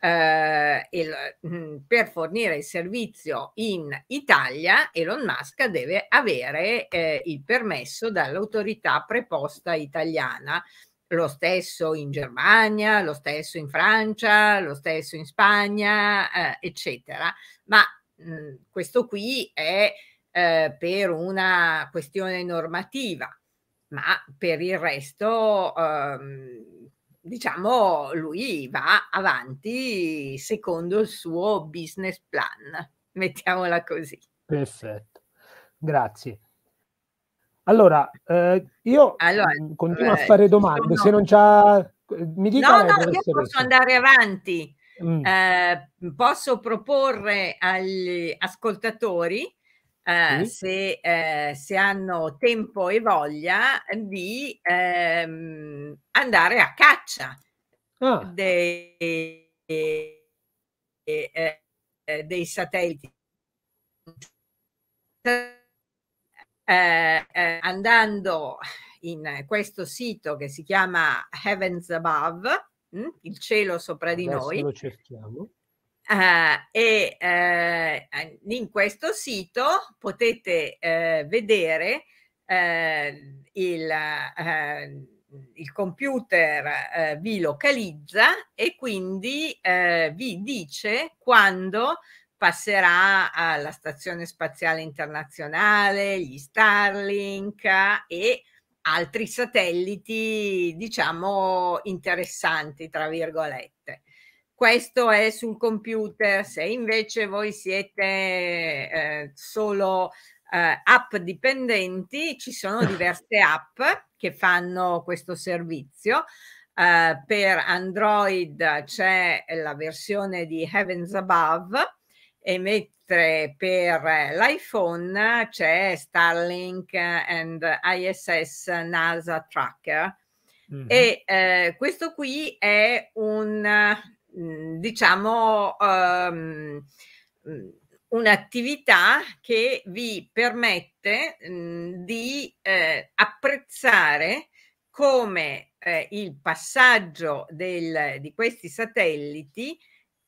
Eh, il, mh, mhmm, per fornire il servizio in Italia Elon Musk deve avere eh, il permesso dall'autorità preposta italiana lo stesso in Germania, lo stesso in Francia, lo stesso in Spagna, eh, eccetera. Ma mh, mhmm, questo qui è eh, per una questione normativa, ma per il resto, ehm, diciamo, lui va avanti secondo il suo business plan, mettiamola così. Perfetto, grazie. Allora, eh, io allora, mm, continuo a eh, fare domande, sono... se non c'ha... Eh, mi dica no, no, io posso andare avanti. Mm. Eh, posso proporre agli ascoltatori eh, mm. se, eh, se, hanno tempo e voglia di ehm, andare a caccia ah. ah. dei, eh, eh, eh, dei, satelliti. Eh, andando in questo sito che si chiama Heavens Above, mm, il cielo sopra di noi. Lo cerchiamo Uh, e uh, in questo sito potete uh, vedere il, il, computer vi localizza e quindi vi dice quando passerà alla Stazione Spaziale Internazionale, gli Starlink e altri satelliti, diciamo, interessanti, tra virgolette questo è sul computer, se invece voi siete eh, solo eh, app dipendenti, ci sono diverse app che fanno questo servizio. Eh, per Android c'è la versione di Heavens Above e mentre per eh, l'iPhone c'è Starlink and ISS NASA Tracker. Mm-hmm. E eh, questo qui è un Mhmm, diciamo um, un'attività che vi permette um, di eh, apprezzare come eh, il passaggio del, di questi satelliti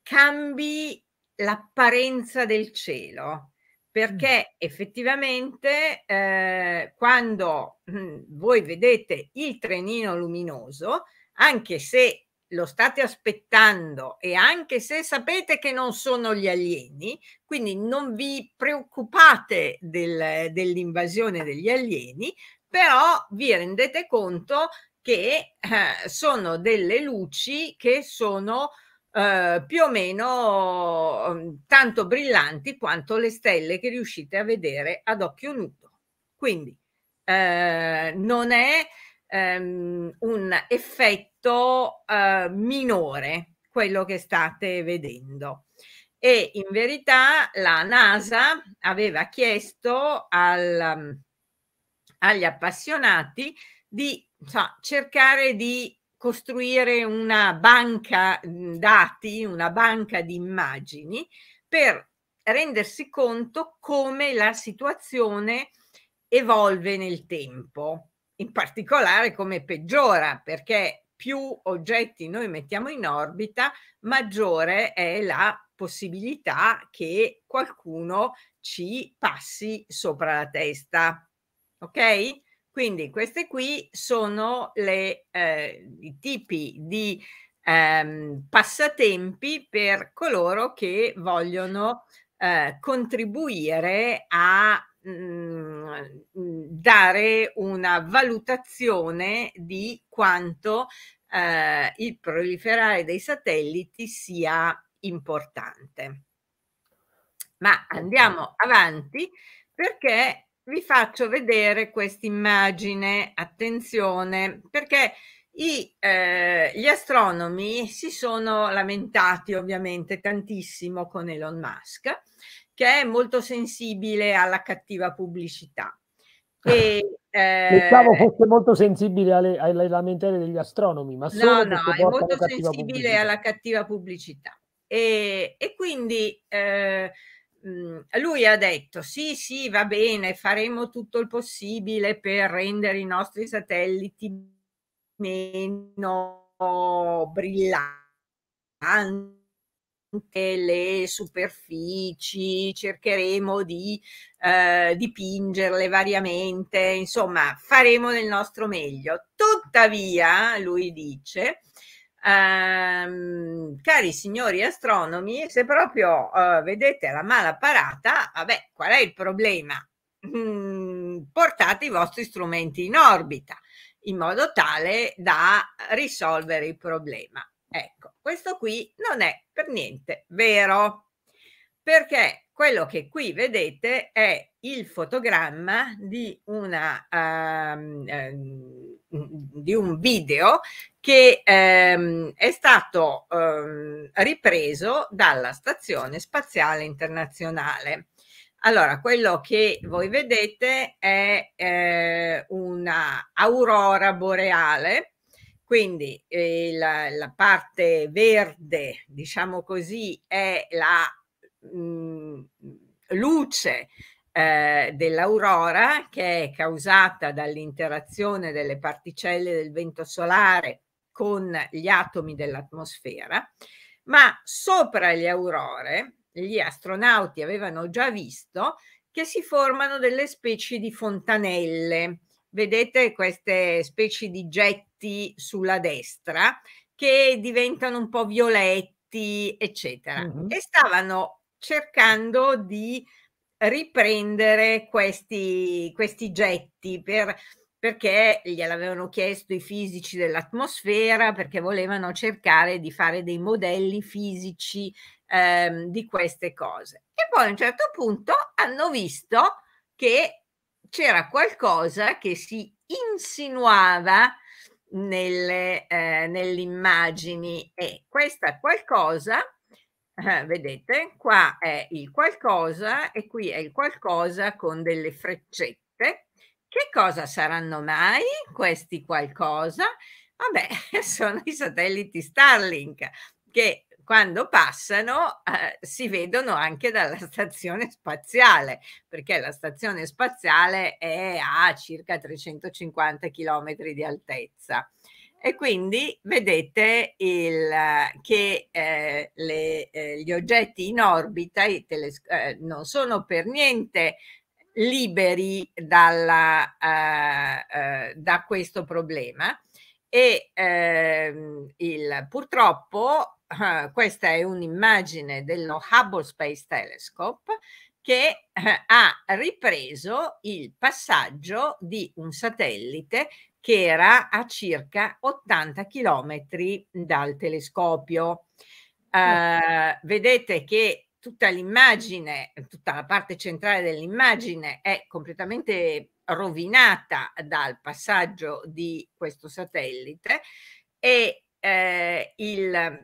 cambi l'apparenza del cielo perché mm. effettivamente eh, quando mh, voi vedete il trenino luminoso, anche se lo state aspettando e anche se sapete che non sono gli alieni, quindi non vi preoccupate del, dell'invasione degli alieni, però vi rendete conto che eh, sono delle luci che sono eh, più o meno mm, tanto brillanti quanto le stelle che riuscite a vedere ad occhio nudo. Quindi eh, non è ehm, un effetto molto eh, minore quello che state vedendo. E in verità la NASA aveva chiesto al, mm, agli appassionati di insomma, cercare di costruire una banca mm, dati, una banca di immagini per rendersi conto come la situazione evolve nel tempo, in particolare come peggiora, perché più oggetti noi mettiamo in orbita, maggiore è la possibilità che qualcuno ci passi sopra la testa. Ok? Quindi queste qui sono le, eh, i tipi di ehm, passatempi per coloro che vogliono eh, contribuire a Mm, dare una valutazione di quanto eh, il proliferare dei satelliti sia importante. Ma andiamo avanti perché vi faccio vedere questa immagine, attenzione, perché i, eh, gli astronomi si sono lamentati ovviamente tantissimo con Elon Musk che è molto sensibile alla cattiva pubblicità. E, eh, Pensavo fosse molto sensibile alle, alle lamentele degli astronomi, ma no, no, è molto sensibile pubblicità. alla cattiva pubblicità. E, e quindi eh, lui ha detto sì, sì, va bene, faremo tutto il possibile per rendere i nostri satelliti meno brillanti le superfici, cercheremo di eh, dipingerle variamente, insomma faremo del nostro meglio. Tuttavia, lui dice, ehm, cari signori astronomi, se proprio eh, vedete la mala parata, vabbè, qual è il problema? Mm, portate i vostri strumenti in orbita in modo tale da risolvere il problema. Ecco, questo qui non è per niente vero, perché quello che qui vedete è il fotogramma di, una, um, di un video che um, è stato ripreso dalla Stazione Spaziale Internazionale. Allora, quello che voi vedete è eh, una aurora boreale quindi eh, la, la, parte verde, diciamo così, è la mh, mm, luce eh, dell'aurora che è causata dall'interazione delle particelle del vento solare con gli atomi dell'atmosfera, ma sopra le aurore gli astronauti avevano già visto che si formano delle specie di fontanelle vedete queste specie di getti sulla destra che diventano un po' violetti, eccetera. Mm-hmm. E stavano cercando di riprendere questi, questi getti per, perché gliel'avevano chiesto i fisici dell'atmosfera, perché volevano cercare di fare dei modelli fisici ehm, di queste cose. E poi a un certo punto hanno visto che c'era qualcosa che si insinuava nelle, eh, immagini e questa qualcosa, eh, vedete, qua è il qualcosa e qui è il qualcosa con delle freccette. Che cosa saranno mai questi qualcosa? Vabbè, sono i satelliti Starlink che quando passano eh, si vedono anche dalla stazione spaziale, perché la stazione spaziale è a circa 350 km di altezza. E quindi vedete il, eh, che eh, le, eh, gli oggetti in orbita eh, non sono per niente liberi dalla, eh, da questo problema e ehm, il, purtroppo eh, questa è un'immagine dello Hubble Space Telescope che eh, ha ripreso il passaggio di un satellite che era a circa 80 km dal telescopio. Eh, vedete che tutta l'immagine, tutta la parte centrale dell'immagine è completamente rovinata dal passaggio di questo satellite e eh, il,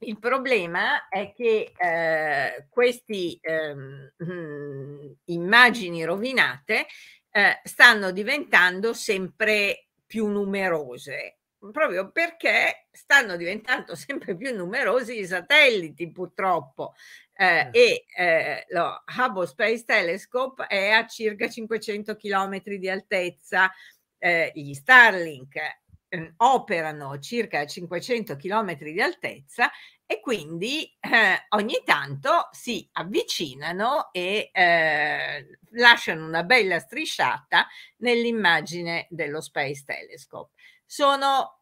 il problema è che eh, queste eh, mm, immagini rovinate eh, stanno diventando sempre più numerose, proprio perché stanno diventando sempre più numerosi i satelliti, purtroppo. Eh, eh, e eh, lo Hubble Space Telescope è a circa 500 km di altezza, eh, gli Starlink eh, operano circa 500 km di altezza e quindi eh, ogni tanto si avvicinano e eh, lasciano una bella strisciata nell'immagine dello Space Telescope. Sono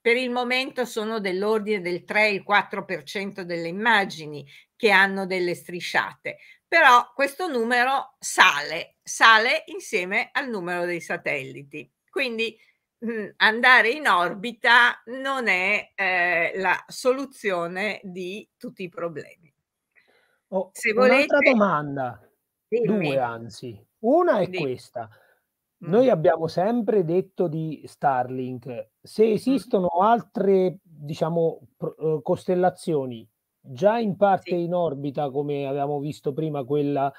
per il momento sono dell'ordine del 3-4% delle immagini che hanno delle strisciate, però questo numero sale, sale insieme al numero dei satelliti. Quindi Mhmm, andare in orbita non è eh, la soluzione di tutti i problemi. Oh, Se volete, un'altra domanda, dimmi. due anzi. Una è dimmi. questa. Noi abbiamo sempre detto di Starlink, se esistono altre, diciamo, uhm, costellazioni già in parte sì. in orbita, come abbiamo visto prima quella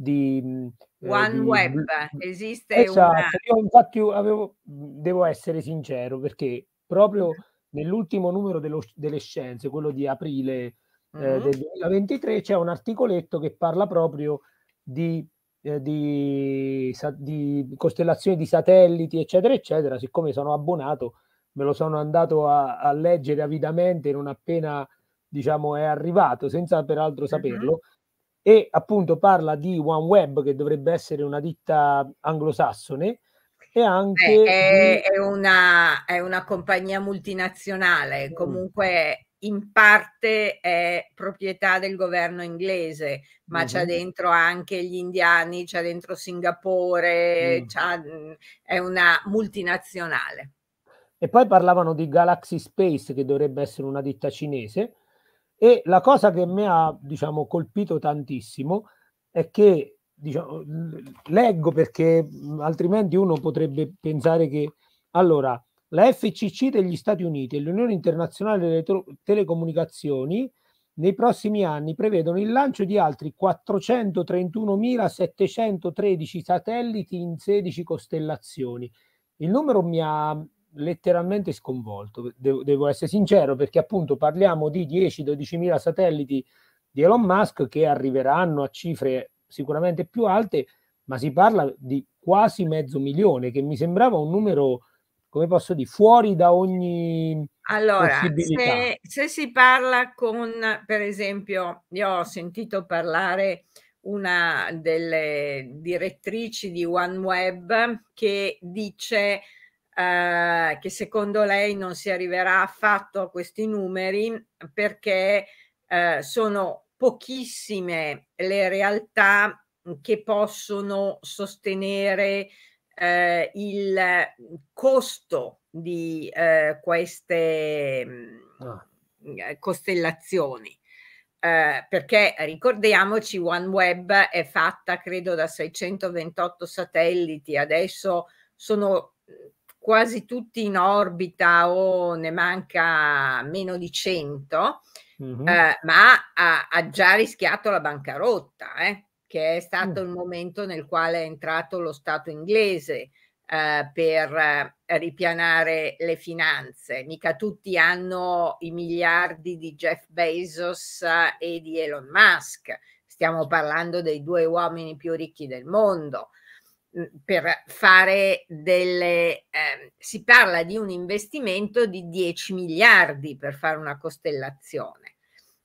di... Mhmm, eh, OneWeb, di... esiste esatto. Una... Io infatti io avevo, mhmm, devo essere sincero perché proprio nell'ultimo numero dello, delle scienze, quello di aprile mm-hmm. eh, del 2023, c'è un articoletto che parla proprio di, eh, di, sa, di, costellazioni di satelliti, eccetera, eccetera. Siccome sono abbonato, me lo sono andato a, a leggere avidamente non appena diciamo, è arrivato, senza peraltro saperlo. Mm-hmm e appunto parla di OneWeb che dovrebbe essere una ditta anglosassone e anche è, di... è, una, è una compagnia multinazionale comunque in parte è proprietà del governo inglese, ma mm-hmm. c'è dentro anche gli indiani, c'è dentro Singapore, mm. è una multinazionale. E poi parlavano di Galaxy Space, che dovrebbe essere una ditta cinese, e la cosa che mi ha diciamo, colpito tantissimo è che diciamo, leggo perché mhmm, altrimenti uno potrebbe pensare che allora la FCC degli Stati Uniti e l'Unione Internazionale delle Telecomunicazioni nei prossimi anni prevedono il lancio di altri 431.713 satelliti in 16 costellazioni. Il numero mi ha letteralmente sconvolto, devo, devo essere sincero, perché appunto parliamo di 10-12 mila satelliti di Elon Musk che arriveranno a cifre sicuramente più alte, ma si parla di quasi mezzo milione, che mi sembrava un numero, come posso dire, fuori da ogni... Allora, se, se si parla con, per esempio, io ho sentito parlare una delle direttrici di OneWeb che dice eh, che secondo lei non si arriverà affatto a questi numeri perché eh, sono pochissime le realtà che possono sostenere eh, il costo di eh, queste ah. Mm, costellazioni. Eh, perché ricordiamoci, OneWeb è fatta credo da 628 satelliti, adesso sono quasi tutti in orbita o ne manca meno di 100, mm-hmm. eh, ma ha, ha, già rischiato la bancarotta, eh, che è stato mm. il momento nel quale è entrato lo Stato inglese eh, per eh, ripianare le finanze. Mica tutti hanno i miliardi di Jeff Bezos eh, e di Elon Musk. Stiamo parlando dei due uomini più ricchi del mondo. Mhmm, per fare delle... Eh, si parla di un investimento di 10 miliardi per fare una costellazione.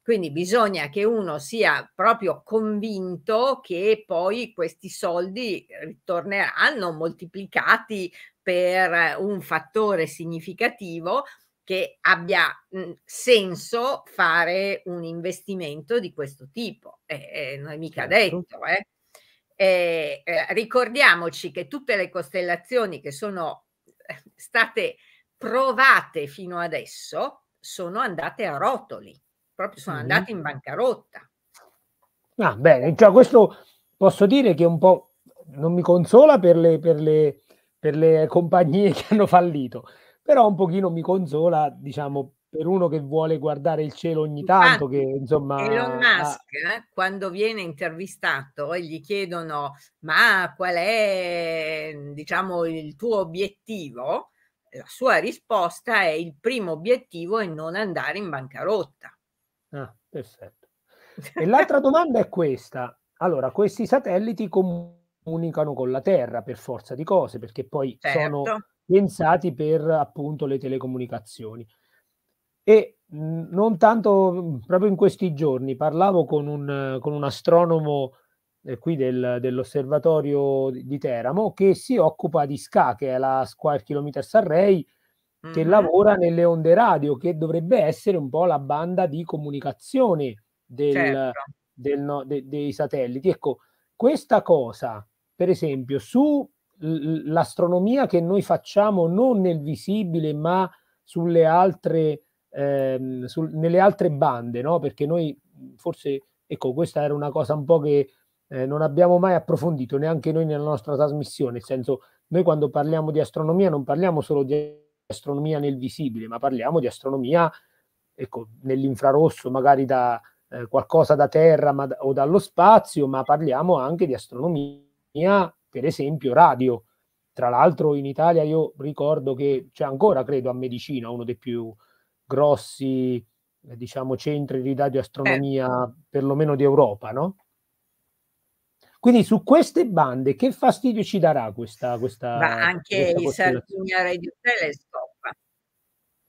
Quindi bisogna che uno sia proprio convinto che poi questi soldi ritorneranno moltiplicati per un fattore significativo che abbia mh, mhmm, senso fare un investimento di questo tipo. Eh, eh, non è mica certo. detto, eh. Eh, eh, ricordiamoci che tutte le costellazioni che sono eh, state provate fino adesso sono andate a rotoli, proprio sono mm. andate in bancarotta. Ah, bene, cioè questo posso dire che un po' non mi consola per le, per le, per le compagnie che hanno fallito, però un pochino mi consola, diciamo, per uno che vuole guardare il cielo ogni tanto, Infatti, che insomma... Elon Musk, eh, quando viene intervistato e gli chiedono ma qual è, diciamo, il tuo obiettivo, la sua risposta è il primo obiettivo è non andare in bancarotta. Ah, perfetto. E l'altra domanda è questa. Allora, questi satelliti comunicano con la Terra per forza di cose, perché poi certo. sono pensati per appunto le telecomunicazioni. E mm, non tanto mm, proprio in questi giorni parlavo con un, con un astronomo eh, qui del, dell'osservatorio di Teramo che si occupa di SCA, che è la Square Kilometers Array, che mm-hmm. lavora nelle onde radio, che dovrebbe essere un po' la banda di comunicazione del, certo. del, no, de, dei satelliti. Ecco, questa cosa, per esempio, sull'astronomia che noi facciamo non nel visibile, ma sulle altre ehm, sul, nelle altre bande, no? perché noi forse, ecco, questa era una cosa un po' che eh, non abbiamo mai approfondito neanche noi nella nostra trasmissione, nel senso noi quando parliamo di astronomia non parliamo solo di astronomia nel visibile, ma parliamo di astronomia ecco, nell'infrarosso, magari da eh, qualcosa da terra ma, o dallo spazio, ma parliamo anche di astronomia, per esempio, radio. Tra l'altro in Italia io ricordo che c'è ancora, credo, a medicina uno dei più grossi diciamo, centri di radioastronomia, eh. Certo. perlomeno d'Europa, no? Quindi su queste bande che fastidio ci darà questa... questa Ma anche questa il Sardinia Radio Telescope.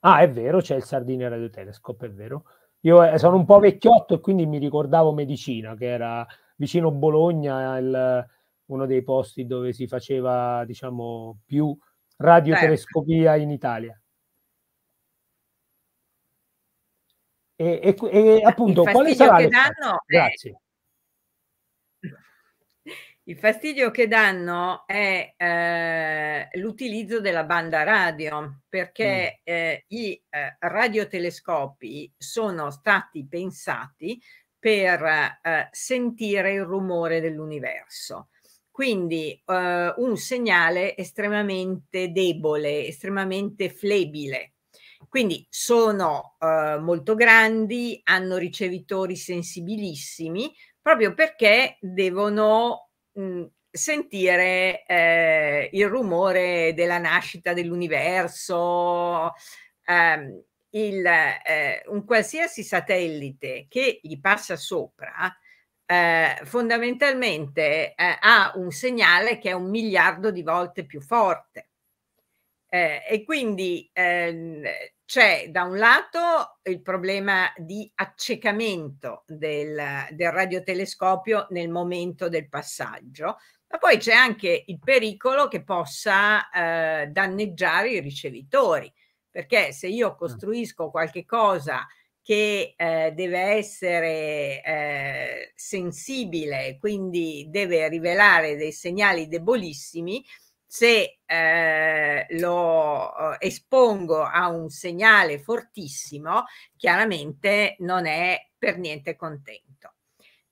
Ah, è vero, c'è il Sardinia Radio Telescope, è vero. Io eh, sono un po' vecchiotto e quindi mi ricordavo Medicina, che era vicino Bologna, il, uno dei posti dove si faceva, diciamo, più certo. radiotelescopia in Italia. E, e, e appunto, il quale sarà che danno Grazie. È, il fastidio che danno è eh, l'utilizzo della banda radio, perché mm. eh, i eh, radiotelescopi sono stati pensati per eh, sentire il rumore dell'universo. Quindi eh, un segnale estremamente debole, estremamente flebile quindi sono eh, molto grandi, hanno ricevitori sensibilissimi, proprio perché devono mh, mhmm, sentire eh, il rumore della nascita dell'universo, ehm, il, eh, un qualsiasi satellite che gli passa sopra eh, fondamentalmente eh, ha un segnale che è un miliardo di volte più forte. Eh, e quindi ehm, c'è da un lato il problema di accecamento del, del radiotelescopio nel momento del passaggio, ma poi c'è anche il pericolo che possa eh, danneggiare i ricevitori, perché se io costruisco qualche cosa che eh, deve essere eh, sensibile, quindi deve rivelare dei segnali debolissimi, se eh, lo eh, espongo a un segnale fortissimo, chiaramente non è per niente contento.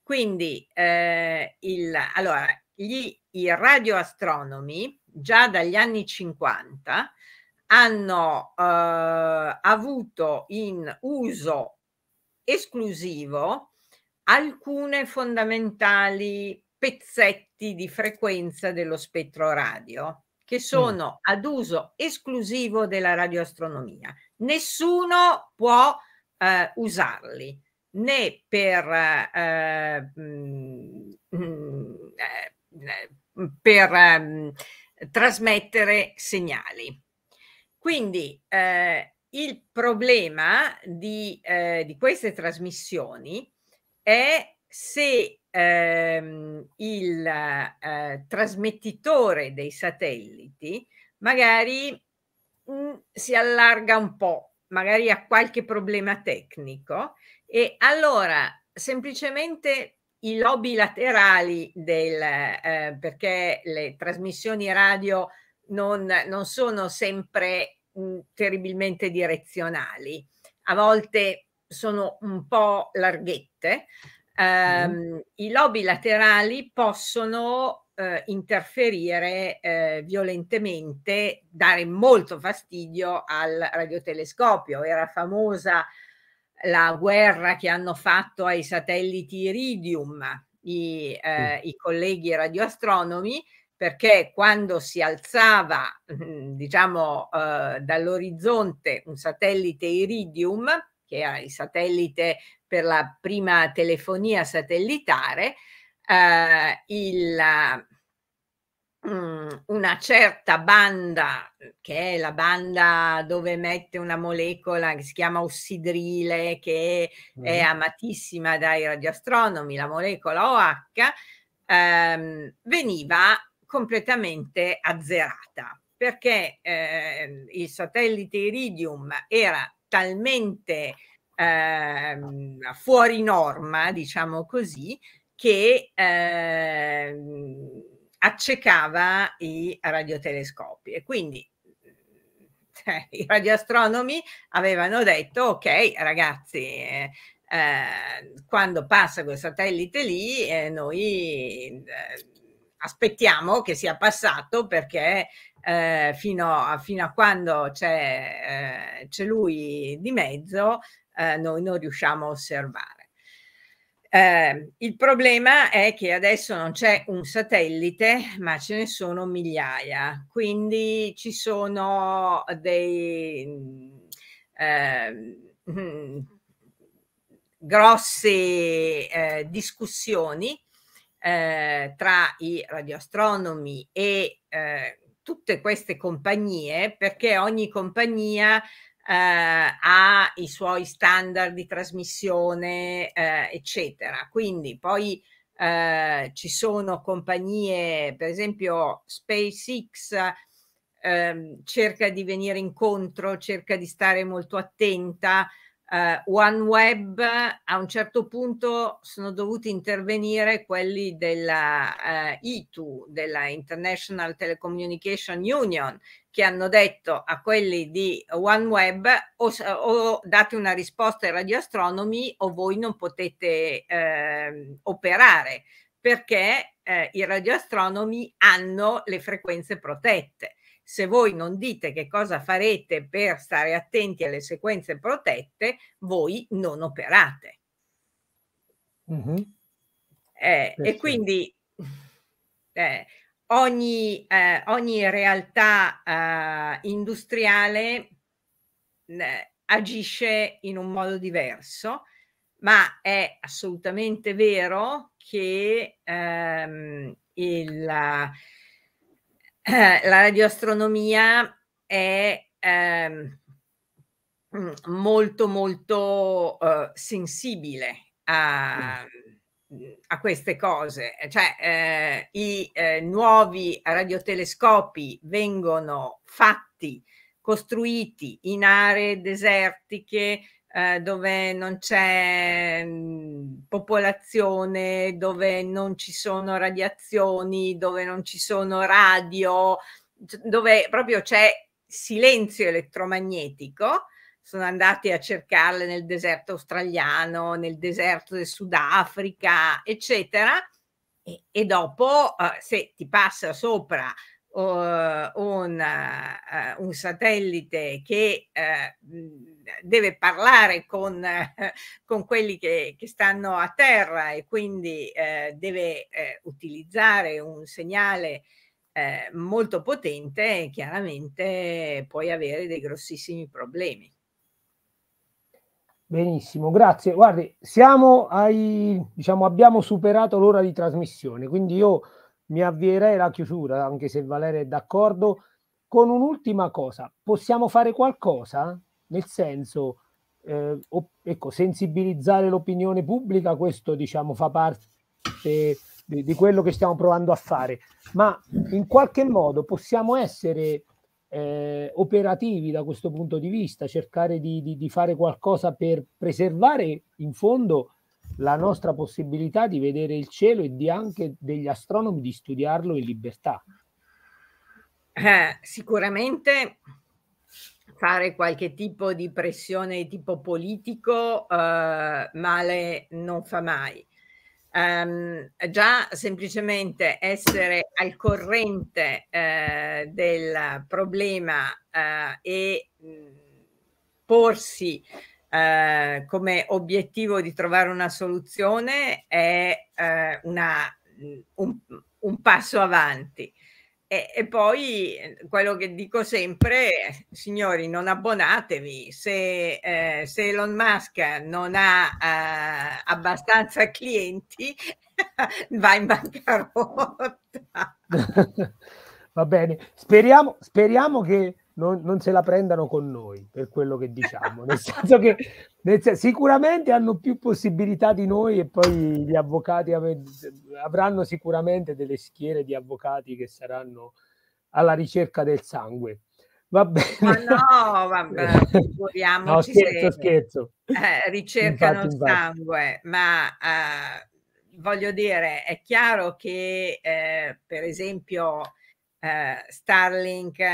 Quindi, eh, il, allora, gli, i radioastronomi già dagli anni 50 hanno eh, avuto in uso esclusivo alcune fondamentali pezzetti di frequenza dello spettro radio che mm. sono mm. ad uso esclusivo della radioastronomia. Nessuno può eh, usarli né per, eh, mh, mm, mm, eh, mh, per mh, trasmettere segnali. Quindi eh, il problema di, eh, di, queste trasmissioni è se ehm, il eh, trasmettitore dei satelliti magari mh, mhmm, si allarga un po', magari ha qualche problema tecnico e allora semplicemente i lobi laterali del eh, perché le trasmissioni radio non, non sono sempre mh, mhmm, terribilmente direzionali, a volte sono un po' larghette, ehm, mm. i lobi laterali possono eh, interferire eh, violentemente, dare molto fastidio al radiotelescopio. Era famosa la guerra che hanno fatto ai satelliti Iridium i, eh, i colleghi radioastronomi perché quando si alzava, diciamo, eh, dall'orizzonte un satellite Iridium, che era il satellite per la prima telefonia satellitare, eh, il, mm, una certa banda, che è la banda dove mette una molecola che si chiama ossidrile, che è mm-hmm. amatissima dai radioastronomi, la molecola OH, ehm, veniva completamente azzerata perché eh, il satellite Iridium era talmente eh, fuori norma, diciamo così, che eh, accecava i radiotelescopi e quindi eh, i radioastronomi avevano detto ok ragazzi eh, eh quando passa quel satellite lì eh, noi eh, aspettiamo che sia passato perché eh, fino, a, fino, a, quando c'è, eh, c'è lui di mezzo, eh, noi non riusciamo a osservare. Ehm, il problema è che adesso non c'è un satellite, ma ce ne sono migliaia, quindi ci sono dei mh, ehm, mm, grosse eh, discussioni eh, tra i radioastronomi e eh, tutte queste compagnie perché ogni compagnia eh, ha i suoi standard di trasmissione, eh, eccetera. Quindi poi eh, ci sono compagnie, per esempio SpaceX ehm, cerca di venire incontro, cerca di stare molto attenta uh, eh, OneWeb a un certo punto sono dovuti intervenire quelli della uh, eh, ITU, della International Telecommunication Union, che hanno detto a quelli di OneWeb o, o date una risposta ai radioastronomi o voi non potete eh, operare perché eh, i radioastronomi hanno le frequenze protette se voi non dite che cosa farete per stare attenti alle sequenze protette, voi non operate. Mm-hmm. Eh, e quindi eh, ogni, eh, ogni, realtà eh, industriale agisce in un modo diverso, ma è assolutamente vero che ehm, il eh, la radioastronomia è ehm, molto molto eh, sensibile a, mm, a, queste cose, cioè eh, i eh, nuovi radiotelescopi vengono fatti, costruiti in aree desertiche eh, dove non c'è mh, mm, popolazione dove non ci sono radiazioni, dove non ci sono radio, dove proprio c'è silenzio elettromagnetico. Sono andati a cercarle nel deserto australiano, nel deserto del Sudafrica, eccetera. E, e dopo, eh, se ti passa sopra eh, un, eh, un, satellite che eh, deve parlare con, con quelli che, che, stanno a terra e quindi eh, deve eh, utilizzare un segnale eh, molto potente, chiaramente puoi avere dei grossissimi problemi. Benissimo, grazie. Guardi, siamo ai, diciamo, abbiamo superato l'ora di trasmissione, quindi io mi avvierei la chiusura, anche se Valeria è d'accordo, con un'ultima cosa. Possiamo fare qualcosa? nel senso, eh, ecco, sensibilizzare l'opinione pubblica, questo diciamo fa parte di, di, quello che stiamo provando a fare, ma in qualche modo possiamo essere eh, operativi da questo punto di vista, cercare di, di, di fare qualcosa per preservare in fondo la nostra possibilità di vedere il cielo e di anche degli astronomi di studiarlo in libertà. Eh, sicuramente fare qualche tipo di pressione di tipo politico eh, male non fa mai. Um, già semplicemente essere al corrente eh, del problema eh, e mm, porsi eh, come obiettivo di trovare una soluzione è eh, una, mm, un, un, passo avanti. E, e, poi eh, quello che dico sempre, signori, non abbonatevi. Se, eh, se Elon Musk non ha eh, abbastanza clienti, va in bancarotta. Va bene, speriamo, speriamo che non, non, se la prendano con noi per quello che diciamo, nel senso che nel senso, sicuramente hanno più possibilità di noi e poi gli avvocati ave, avranno sicuramente delle schiere di avvocati che saranno alla ricerca del sangue. Va bene. Ma no, vabbè, figuriamoci. no, scherzo, scherzo. Eh, ricercano infatti, infatti. sangue, ma eh, voglio dire, è chiaro che eh, per esempio eh, Starlink eh,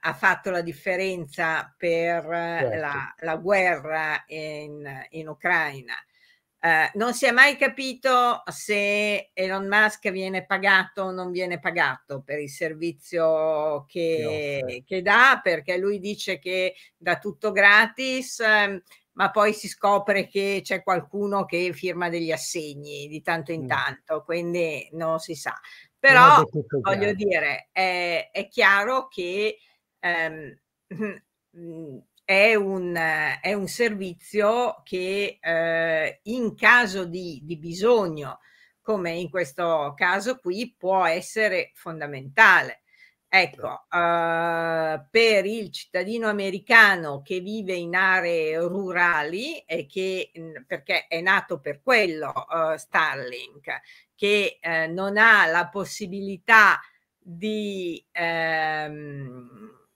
ha fatto la differenza per eh, certo. la, la, guerra in, in Ucraina. Eh, non si è mai capito se Elon Musk viene pagato o non viene pagato per il servizio che, che dà, perché lui dice che dà tutto gratis ehm, ma poi si scopre che c'è qualcuno che firma degli assegni di tanto in mm. tanto, quindi non si sa. Però voglio dire, è, è, chiaro che ehm, mm, è, un, è, un, servizio che eh, in caso di, di bisogno, come in questo caso qui, può essere fondamentale. Ecco, uh, per il cittadino americano che vive in aree rurali e che, mm, perché è nato per quello uh, Starlink, che eh, non ha la possibilità di ehm,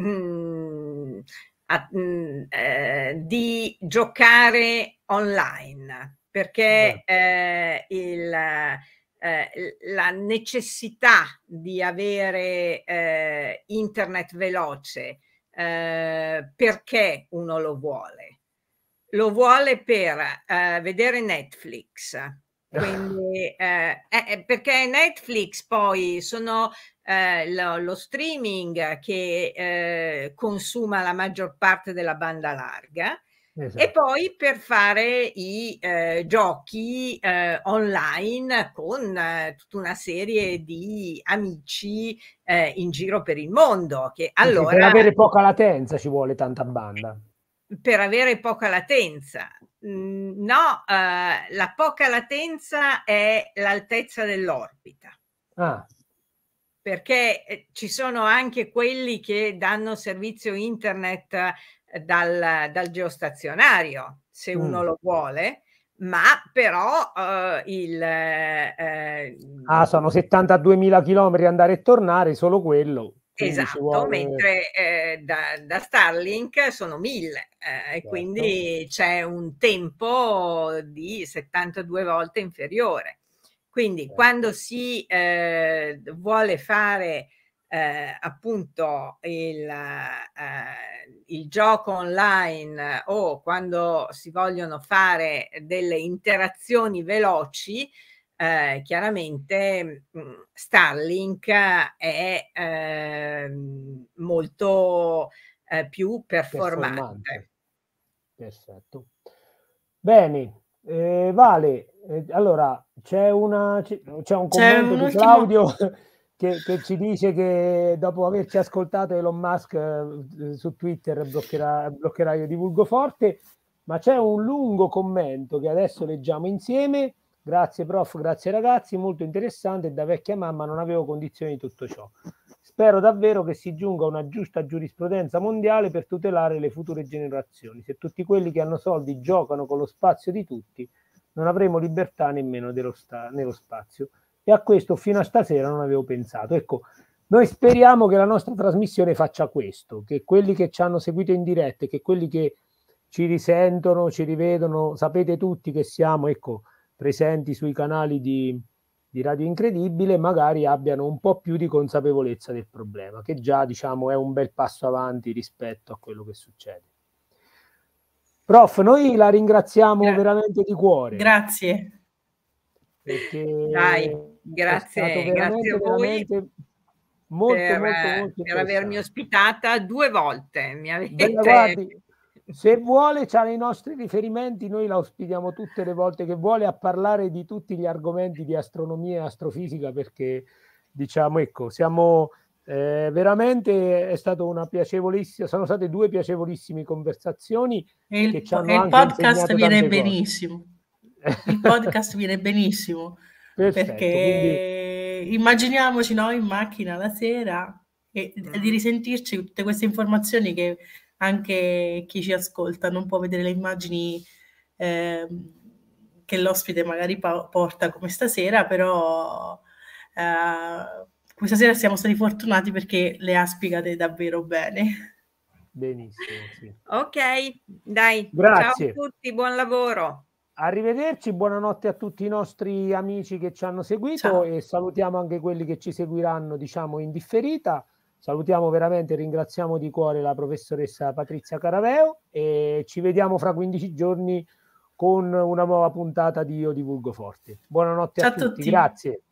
mm, a, mm, eh, di giocare online perché eh, il, eh, la necessità di avere eh, internet veloce eh, perché uno lo vuole lo vuole per eh, vedere Netflix quindi, eh, eh, eh, perché Netflix poi sono eh, lo, lo, streaming che eh, consuma la maggior parte della banda larga esatto. e poi per fare i eh, giochi online con tutta una serie di amici in giro per il mondo. Che allora... Per avere poca latenza ci vuole tanta banda per avere poca latenza. No, eh, la poca latenza è l'altezza dell'orbita. Ah. Perché eh, ci sono anche quelli che danno servizio internet eh, dal, dal geostazionario, se mm. uno lo vuole, ma però eh, il... Eh, ah, sono 72.000 km andare e tornare, solo quello. Esatto, vuole... mentre eh, da, da, Starlink sono mille eh, e certo. quindi c'è un tempo di 72 volte inferiore. Quindi certo. quando si eh, vuole fare eh, appunto il, eh, il, gioco online o quando si vogliono fare delle interazioni veloci, eh, chiaramente mm, Starlink è eh, molto eh, più performante. performante. Perfetto. Bene, eh, Vale, eh, allora c'è, una, c'è un commento c'è di Claudio che, che, ci dice che dopo averci ascoltato Elon Musk eh, su Twitter bloccherà, bloccherà io divulgo forte, ma c'è un lungo commento che adesso leggiamo insieme Grazie prof, grazie ragazzi, molto interessante da vecchia mamma non avevo condizioni di tutto ciò. Spero davvero che si giunga a una giusta giurisprudenza mondiale per tutelare le future generazioni. Se tutti quelli che hanno soldi giocano con lo spazio di tutti, non avremo libertà nemmeno sta- nello spazio. E a questo fino a stasera non avevo pensato. Ecco, noi speriamo che la nostra trasmissione faccia questo, che quelli che ci hanno seguito in diretta, che quelli che ci risentono, ci rivedono, sapete tutti che siamo, ecco, presenti sui canali di, di Radio Incredibile magari abbiano un po' più di consapevolezza del problema, che già diciamo è un bel passo avanti rispetto a quello che succede. Prof, noi la ringraziamo Gra- veramente di cuore. Grazie. Perché Dai, grazie, grazie a voi. Molto, per, molto, molto per avermi ospitata due volte. Mi avete... Beh, guardi, se vuole c'ha i nostri riferimenti, noi la ospitiamo tutte le volte che vuole a parlare di tutti gli argomenti di astronomia e astrofisica perché diciamo ecco, siamo eh, veramente è stata una piacevolissima, sono state due piacevolissime conversazioni e il, ci hanno e il podcast viene benissimo. Il podcast viene benissimo Perfetto, perché quindi... immaginiamoci noi in macchina la sera e, e mm. di risentirci tutte queste informazioni che anche chi ci ascolta non può vedere le immagini eh, che l'ospite magari pa- porta come stasera, però eh, questa sera siamo stati fortunati perché le ha spiegate davvero bene. Benissimo, sì. Ok, dai. Grazie. Ciao a tutti, buon lavoro. Arrivederci, buonanotte a tutti i nostri amici che ci hanno seguito Ciao. e salutiamo anche quelli che ci seguiranno, diciamo, in differita. Salutiamo veramente, e ringraziamo di cuore la professoressa Patrizia Caraveo e ci vediamo fra 15 giorni con una nuova puntata di Io di Vulgo Forte. Buonanotte Ciao a, tutti. tutti. grazie.